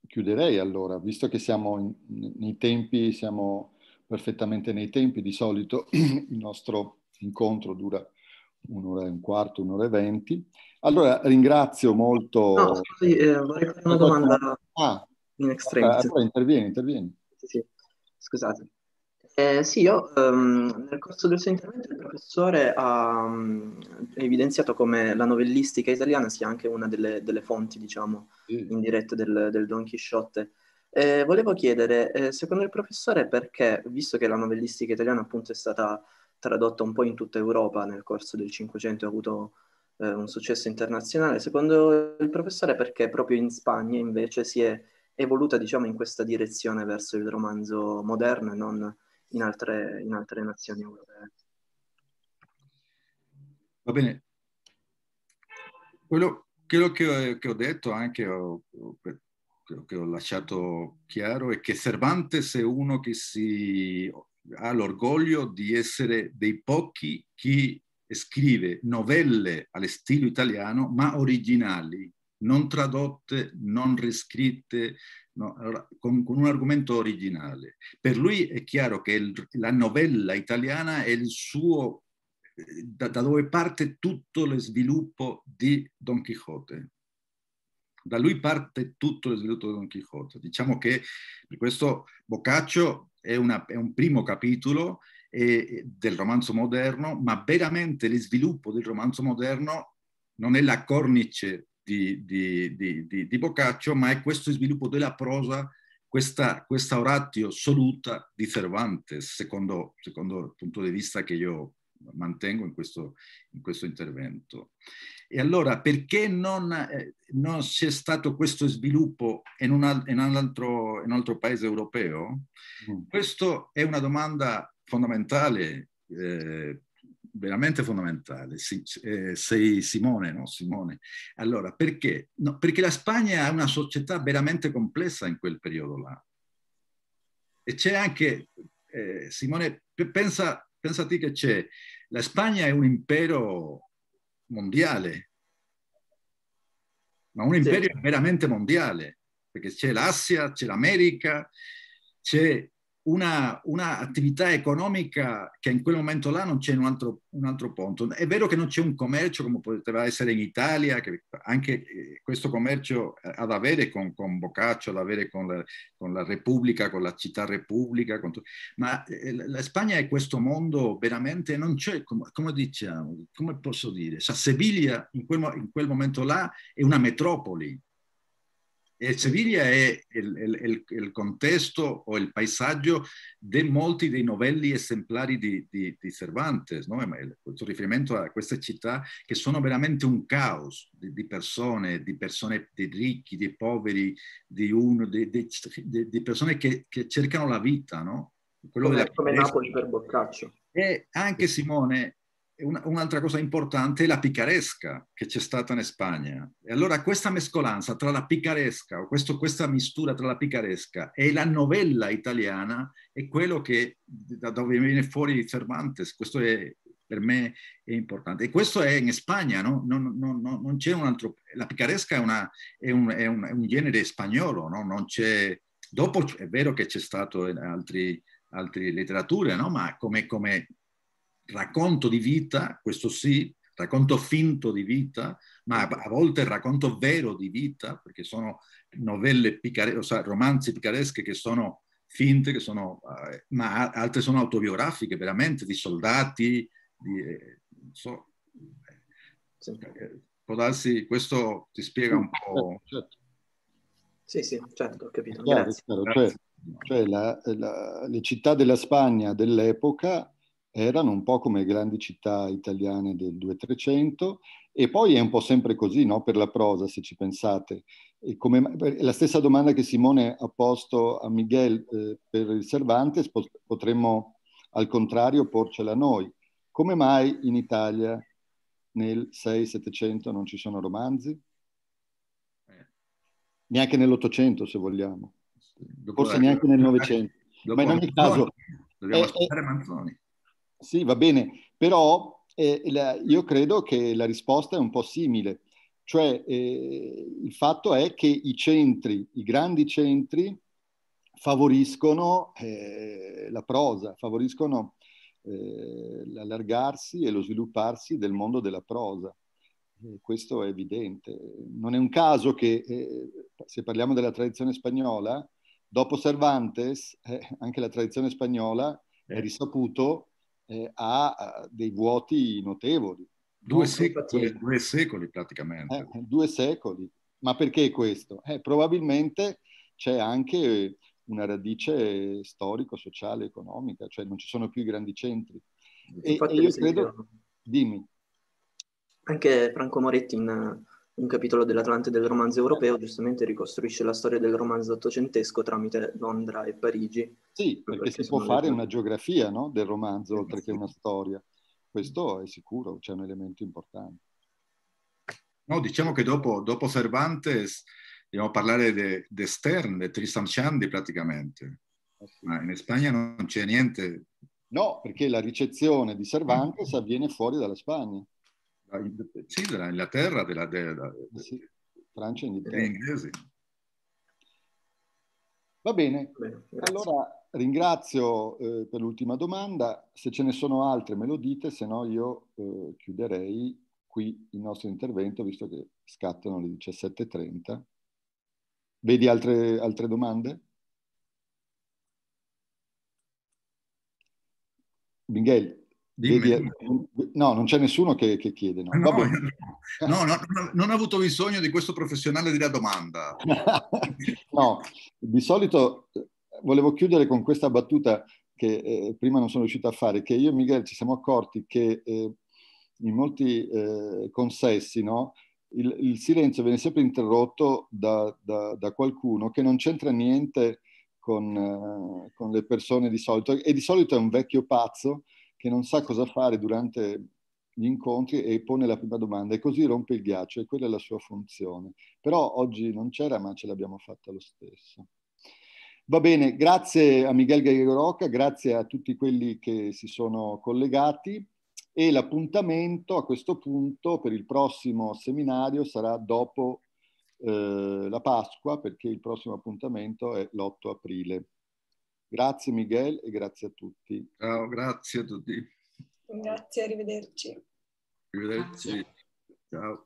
chiuderei allora, visto che siamo in, nei tempi, siamo perfettamente nei tempi, di solito il nostro incontro dura un'ora e un quarto, un'ora e venti. Allora ringrazio molto... No, scusi, eh, vorrei fare una domanda ah, in extremis. Ah, allora, intervieni, intervieni. Sì, sì. Scusate. Eh, sì, io um, nel corso del suo intervento il professore ha um, evidenziato come la novellistica italiana sia anche una delle, delle fonti, diciamo, mm. indirette del, del Don Chisciotte. Eh, volevo chiedere, eh, secondo il professore, perché, visto che la novellistica italiana appunto è stata tradotta un po' in tutta Europa nel corso del Cinquecento, e ha avuto eh, un successo internazionale. Secondo il professore perché proprio in Spagna invece si è evoluta diciamo, in questa direzione verso il romanzo moderno e non in altre, in altre nazioni europee. Va bene. Quello, quello che, che, ho detto anche ho, ho, che ho lasciato chiaro è che Cervantes è uno che si ha l'orgoglio di essere dei pochi chi scrive novelle allo stile italiano, ma originali, non tradotte, non riscritte, no, con, con, un argomento originale. Per lui è chiaro che il, la novella italiana è il suo, eh, da, da dove parte tutto lo sviluppo di Don Quixote da lui parte tutto lo sviluppo di Don Quixote. Diciamo che per questo Boccaccio è, una, è un primo capitolo eh, eh, del romanzo moderno, ma veramente lo sviluppo del romanzo moderno non è la cornice di, di, di, di Boccaccio, ma è questo sviluppo della prosa, questa, questa oratio assoluta di Cervantes, secondo il punto di vista che io, mantengo in questo, in questo intervento. E allora perché non, eh, non c'è stato questo sviluppo in, una, in, un, altro, in un, altro, paese europeo? Mm. Questa è una domanda fondamentale, eh, veramente fondamentale. Si, eh, sei Simone, no? Simone. Allora, perché? No, perché la Spagna è una società veramente complessa in quel periodo là. E c'è anche, eh, Simone, pensa, pensati che c'è la Spagna è un impero mondiale, ma un impero sì. veramente mondiale, perché c'è l'Asia, c'è l'America, c'è una, una, attività economica che in quel momento là non c'è un altro, un altro punto. È vero che non c'è un commercio come poteva essere in Italia, che anche eh, questo commercio ha eh, da avere con, con Boccaccio, da avere con la, con la Repubblica, con la città Repubblica, con ma eh, la Spagna è questo mondo veramente, non c'è, come, come diciamo, come posso dire, cioè, in, in quel momento là è una metropoli, e Siviglia è il, il, il, contesto o il paesaggio di molti dei novelli esemplari di, di, di Cervantes, no? questo riferimento a queste città che sono veramente un caos di, di persone, di persone di ricchi, di poveri, di, uno, di persone che, che, cercano la vita, no? Quello come, come Napoli per Boccaccio. E anche Simone un'altra cosa importante è la picaresca che c'è stata in Spagna. E allora questa mescolanza tra la picaresca, o questo, questa mistura tra la picaresca e la novella italiana è quello che, da dove viene fuori Cervantes. Questo è, per me è importante. E questo è in Spagna, no? non, non, non, non, c'è un altro... La picaresca è, una, è, un, è, un, è un, genere spagnolo, no? non c'è... Dopo è vero che c'è stato in altre letterature, no? ma come, come racconto di vita, questo sì, racconto finto di vita, ma a volte racconto vero di vita, perché sono novelle picaresche, romanzi picaresche che sono finte, che sono, eh, ma altre sono autobiografiche, veramente, di soldati, di, eh, so, eh, può darsi, questo ti spiega un po'. Certo. certo. Sì, sì, certo, ho capito. Chiaro, Grazie. Grazie. Cioè, cioè la, la, le città della Spagna dell'epoca erano un po' come grandi città italiane del 2-300 e poi è un po' sempre così no? per la prosa, se ci pensate. Come, la stessa domanda che Simone ha posto a Miguel eh, per il Cervantes potremmo al contrario porcela noi. Come mai in Italia nel 6-700 non ci sono romanzi? Neanche nell'Ottocento, se vogliamo. Forse neanche nel Novecento. Ma in ogni caso... Dobbiamo eh, eh, aspettare Manzoni. Sì, va bene, però eh, la, io credo che la risposta è un po' simile, cioè eh, il fatto è che i centri, i grandi centri, favoriscono eh, la prosa, favoriscono eh, l'allargarsi e lo svilupparsi del mondo della prosa. questo è evidente. Non è un caso che, eh, se parliamo della tradizione spagnola, dopo Cervantes, eh, anche la tradizione spagnola è risaputo eh, ha eh, dei vuoti notevoli. Due, secoli, due secoli, praticamente. Eh, due secoli. Ma perché questo? Eh, probabilmente c'è anche una radice storico, sociale, economica, cioè non ci sono più i grandi centri. Infatti, e, io credo... Dimmi. Anche Franco Moretti in un capitolo dell'Atlante del romanzo europeo giustamente ricostruisce la storia del romanzo ottocentesco tramite Londra e Parigi. Sì, perché, perché si può fare le... una geografia no? del romanzo eh, oltre che una storia. Questo è sicuro, c'è un elemento importante. No, diciamo che dopo, dopo Cervantes dobbiamo parlare di de Stern, di Tristan Shandy praticamente. Eh, Ma in Spagna non c'è niente. No, perché la ricezione di Cervantes avviene fuori dalla Spagna. Sì, dell'Inghilterra, della, della, eh della sì, Francia e Inghilterra. Inglesi. Va bene, bene allora ringrazio eh, per l'ultima domanda, se ce ne sono altre me lo dite, se no io eh, chiuderei qui il nostro intervento visto che scattano le 17.30. Vedi altre, altre domande? Miguel, Vedi, eh, no, non c'è nessuno che, che chiede. No. No, no, no. non ho avuto bisogno di questo professionale della domanda. no, di solito eh, volevo chiudere con questa battuta che eh, prima non sono riuscito a fare, che io e Miguel ci siamo accorti che eh, in molti eh, consessi il, il, silenzio viene sempre interrotto da, da, da qualcuno che non c'entra niente con, eh, con le persone di solito e di solito è un vecchio pazzo che non sa cosa fare durante gli incontri e pone la prima domanda e così rompe il ghiaccio e quella è la sua funzione. Però oggi non c'era ma ce l'abbiamo fatta lo stesso. Va bene, grazie a Miguel Gaglioroca, grazie a tutti quelli che si sono collegati e l'appuntamento a questo punto per il prossimo seminario sarà dopo eh, la Pasqua perché il prossimo appuntamento è l'8 aprile. Grazie Miguel e grazie a tutti. Ciao, grazie a tutti. Grazie, arrivederci. Arrivederci. Grazie. Ciao.